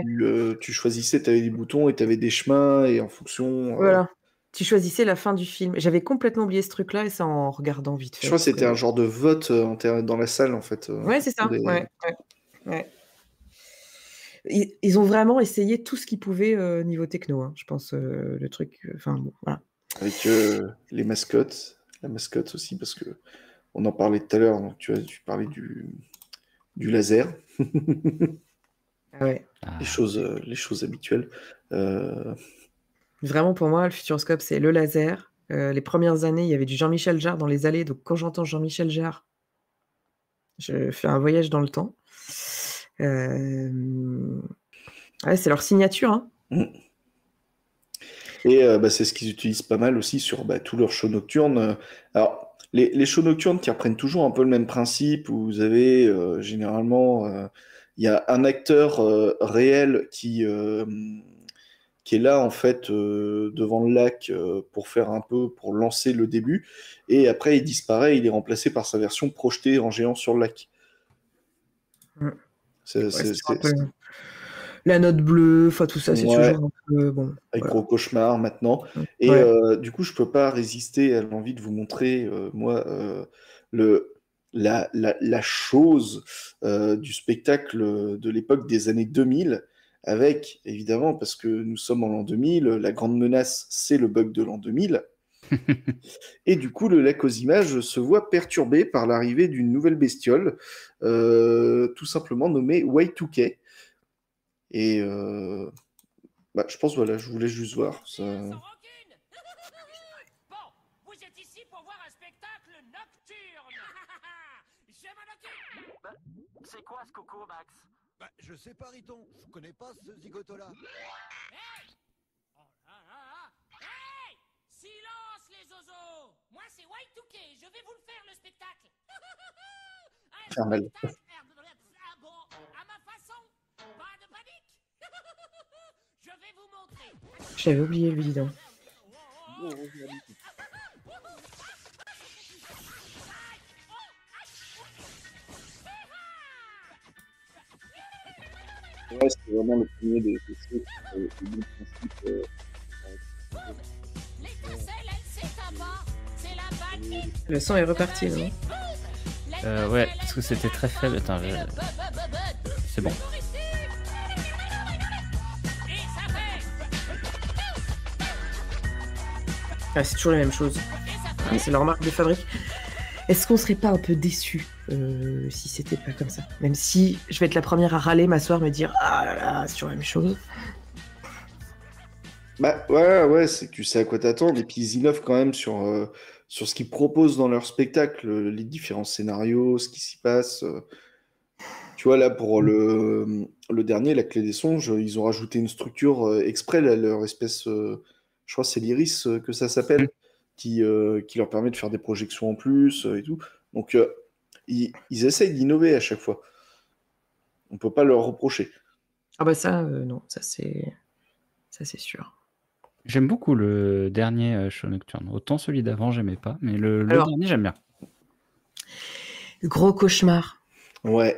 tu, choisissais, tu avais des boutons et tu avais des chemins, et en fonction. Voilà tu choisissais la fin du film. J'avais complètement oublié ce truc-là et ça en regardant vite fait. Je crois que c'était un euh, genre de vote euh, dans la salle en fait. Euh, ouais, c'est ça. Ils, ont vraiment essayé tout ce qu'ils pouvaient niveau techno, hein, je pense. le truc. Enfin, Avec les mascottes, la mascotte aussi, parce que on en parlait tout à l'heure. Tu, tu parlais du, du laser. les choses habituelles. Vraiment, pour moi, le futuroscope, c'est le laser. Euh, les premières années, il y avait du Jean-Michel Jarre dans les allées. Donc, quand j'entends Jean-Michel Jarre, je fais un voyage dans le temps. Euh, c'est leur signature. Hein. Et euh, bah, c'est ce qu'ils utilisent pas mal aussi sur bah, tous leurs shows nocturnes. Alors, les, shows nocturnes qui reprennent toujours un peu le même principe où vous avez généralement, il y a un acteur réel qui, là en fait euh, devant le lac euh, pour faire un peu, pour lancer le début, et après il disparaît, il est remplacé par sa version projetée en géant sur le lac. Mm. la note bleue, enfin tout ça, c'est toujours un gros cauchemar maintenant. Mm. Et euh, du coup, je peux pas résister à l'envie de vous montrer, moi, le, la, la, la chose du spectacle de l'époque des années 2000 avec, évidemment, parce que nous sommes en l'an 2000, la grande menace, c'est le bug de l'an 2000. et du coup, le lac aux images se voit perturbé par l'arrivée d'une nouvelle bestiole, euh, tout simplement nommée Y2K. Et euh, bah, je pense, voilà, je voulais juste voir. Ça... Bah, c'est quoi ce Max bah, je sais pas, Riton. Je connais pas ce zigoto-là. Hey oh Silence, les oiseaux Moi, c'est White Je vais vous le faire, le spectacle. Un à ma façon. Pas de panique. Je vais vous montrer. J'avais oublié, lui, dis oh, oh, Ouais, c'est vraiment le premier des, des choses, euh, euh le principe. Euh, euh, le son est reparti, non euh, Ouais, parce que c'était très faible. Attends, je... c'est bon. Ah, c'est toujours la même chose. C'est leur marque de fabrique. Est-ce qu'on serait pas un peu déçu euh, si c'était pas comme ça Même si je vais être la première à râler, m'asseoir, me dire Ah là là, c'est la même chose. Bah ouais, ouais, c'est tu sais à quoi t'attendre. Et puis ils innovent quand même sur, euh, sur ce qu'ils proposent dans leur spectacle, euh, les différents scénarios, ce qui s'y passe. Tu vois, là, pour le, le dernier, La Clé des Songes, ils ont rajouté une structure exprès, à leur espèce. je crois que c'est l'iris que ça s'appelle. Euh, qui, leur permet de faire des projections en plus euh, et tout. Donc, euh, ils, essayent d'innover à chaque fois. On ne peut pas leur reprocher. Ah bah ça, non, ça c'est, ça c'est sûr. J'aime beaucoup le dernier show nocturne. Autant celui d'avant, j'aimais pas, mais le, dernier, j'aime bien. Gros cauchemar. Ouais.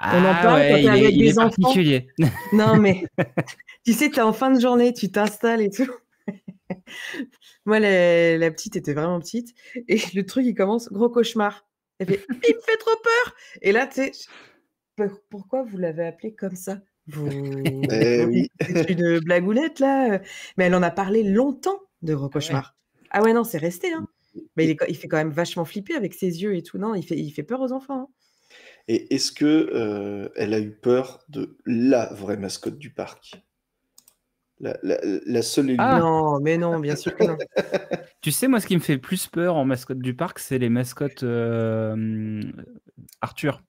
On en ah parle quand des enfants. non mais, tu sais, t'es en fin de journée, tu t'installes et tout. Moi, la, petite était vraiment petite. Et le truc, il commence, gros cauchemar. Elle fait, il me fait trop peur. Et là, tu sais, pourquoi vous l'avez appelé comme ça vous... C'est eh une blagoulette là. Euh. Mais elle en a parlé longtemps de gros cauchemar. Ah ouais, non, c'est resté. Hein. Mais il, fait quand même vachement flipper avec ses yeux et tout. Non, il fait, il fait peur aux enfants. Hein. Et est-ce que euh, elle a eu peur de la vraie mascotte du parc la, seule Ah non, mais non, bien sûr que non. tu sais, moi, ce qui me fait plus peur en mascotte du parc, c'est les mascottes euh, Arthur.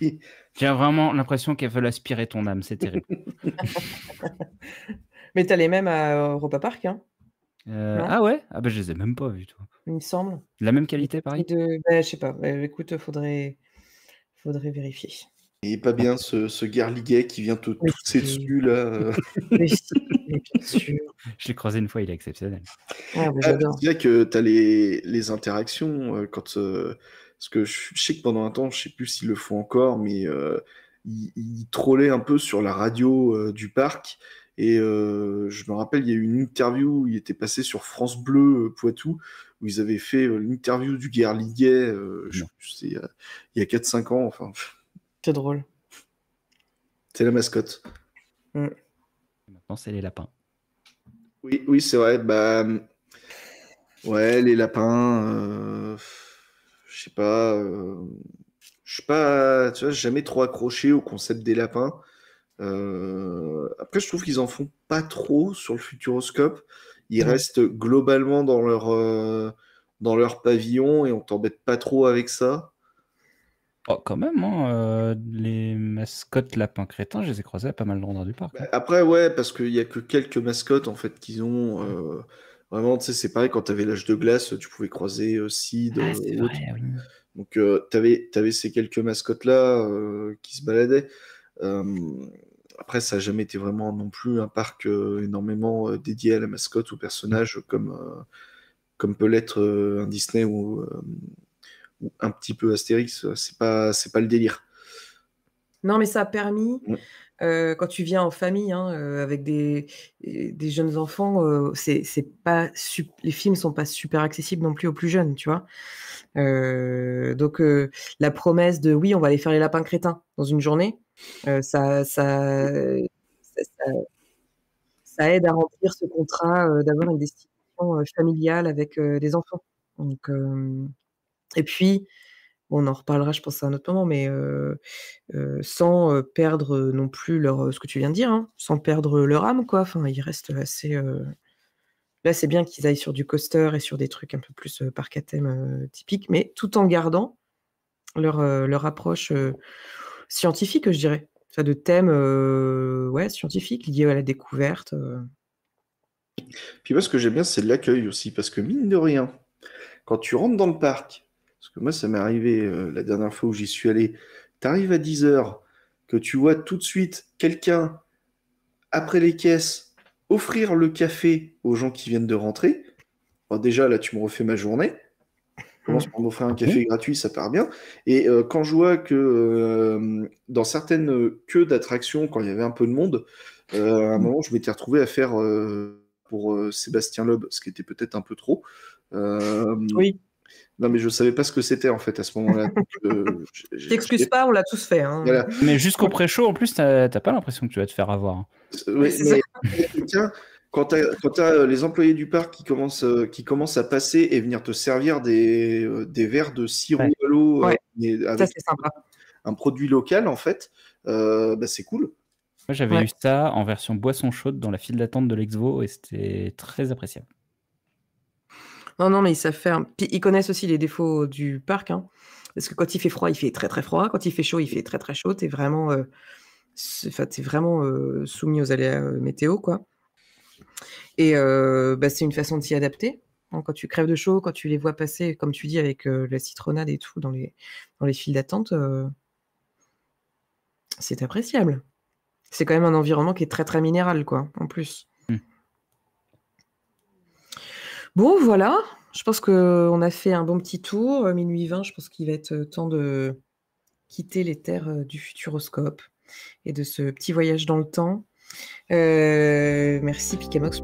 J'ai vraiment l'impression qu'elles veulent aspirer ton âme, c'est terrible. mais t'as les mêmes à Europa Park, hein euh, ah ouais Ah ben je les ai même pas vu toi. Il me semble. la même qualité, pareil bah, je sais pas. Bah, écoute, faudrait... faudrait vérifier. Et pas bien ce, ce liguet qui vient te tousser dessus là. Je l'ai croisé une fois, il est exceptionnel. Ah, ah que tu as les, interactions euh, quand. Euh, parce que je, sais que pendant un temps, je sais plus s'ils le font encore, mais il euh, ils, un peu sur la radio du parc. Et je me rappelle, il y a eu une interview, où il était passé sur France Bleu Poitou, où ils avaient fait l'interview du guerrier, je sais, il y a, a 4-5 ans, enfin. C'est drôle. C'est la mascotte. Mm. Maintenant, c'est les lapins. Oui, oui c'est vrai. Bah, ouais, les lapins. Euh... Je sais pas. Je euh, Je suis pas, tu vois, jamais trop accroché au concept des lapins. Euh, après, je trouve qu'ils en font pas trop sur le futuroscope. Ils mm. restent globalement dans leur, euh, dans leur pavillon et on t'embête pas trop avec ça. Oh, quand même, hein, euh, les mascottes lapins crétins, je les ai croisées à pas mal d'endroits du parc. Hein. Bah, après, ouais, parce qu'il n'y a que quelques mascottes en fait qu'ils ont. Euh, vraiment, tu c'est pareil, quand tu avais l'âge de glace, tu pouvais croiser aussi euh, Sid. Ah, Donc, tu avais, ces quelques mascottes-là qui se baladaient. après, ça n'a jamais été vraiment non plus un parc énormément dédié à la mascotte ou personnage comme, comme peut l'être un Disney ou un petit peu Astérix, c'est pas c'est pas le délire. Non, mais ça a permis. Euh, quand tu viens en famille hein, euh, avec des, jeunes enfants, euh, c'est pas les films sont pas super accessibles non plus aux plus jeunes, tu vois. donc la promesse de oui, on va aller faire les lapins crétins dans une journée, ça ça, ça, aide à remplir ce contrat d'avoir une destination familiale avec des enfants. Donc et puis, on en reparlera, je pense, à un autre moment, mais sans perdre non plus leur, ce que tu viens de dire, hein, sans perdre leur âme, quoi. Enfin, ils restent assez. Là, c'est bien qu'ils aillent sur du coaster et sur des trucs un peu plus par parc à thème typique, mais tout en gardant leur, approche scientifique, je dirais. Ça, de thèmes ouais, scientifiques liés à la découverte. Puis moi, ce que j'aime bien, c'est l'accueil aussi, parce que mine de rien, quand tu rentres dans le parc, parce que moi, ça m'est arrivé euh, la dernière fois où j'y suis allé. Tu arrives à 10h, que tu vois tout de suite quelqu'un, après les caisses, offrir le café aux gens qui viennent de rentrer. déjà, là, tu me refais ma journée. Je commence par m'offrir un café gratuit, ça part bien. Et euh, quand je vois que euh, dans certaines queues d'attractions, quand il y avait un peu de monde, à un moment, je m'étais retrouvé à faire pour Sébastien Loeb, ce qui était peut-être un peu trop. oui. Non, mais je savais pas ce que c'était en fait à ce moment-là. Tu euh, t'excuse pas, on l'a tous fait. Hein. Mais jusqu'au pré-show, en plus, t'as pas l'impression que tu vas te faire avoir. Hein. Euh, oui, mais, tiens, quand tu as, euh, les employés du parc qui commencent, qui à passer et venir te servir des, verres de sirop ouais. l'eau un produit local, en fait, bah, c'est cool. Moi, j'avais eu ça en version boisson chaude dans la file d'attente de l'Expo et c'était très appréciable. Non, non, mais ils savent faire. ils connaissent aussi les défauts du parc. Hein. parce que quand il fait froid, il fait très très froid. Quand il fait chaud, il fait très très chaud. T'es vraiment, euh, es vraiment euh, soumis aux aléas euh, météo, quoi. Et bah, c'est une façon de s'y adapter. quand tu crèves de chaud, quand tu les vois passer, comme tu dis, avec la citronnade et tout dans les, dans les files d'attente, c'est appréciable. C'est quand même un environnement qui est très très minéral, quoi, en plus. Bon, voilà. Je pense qu'on a fait un bon petit tour. Euh, minuit 20, je pense qu'il va être euh, temps de quitter les terres euh, du futuroscope et de ce petit voyage dans le temps. merci, Picamox.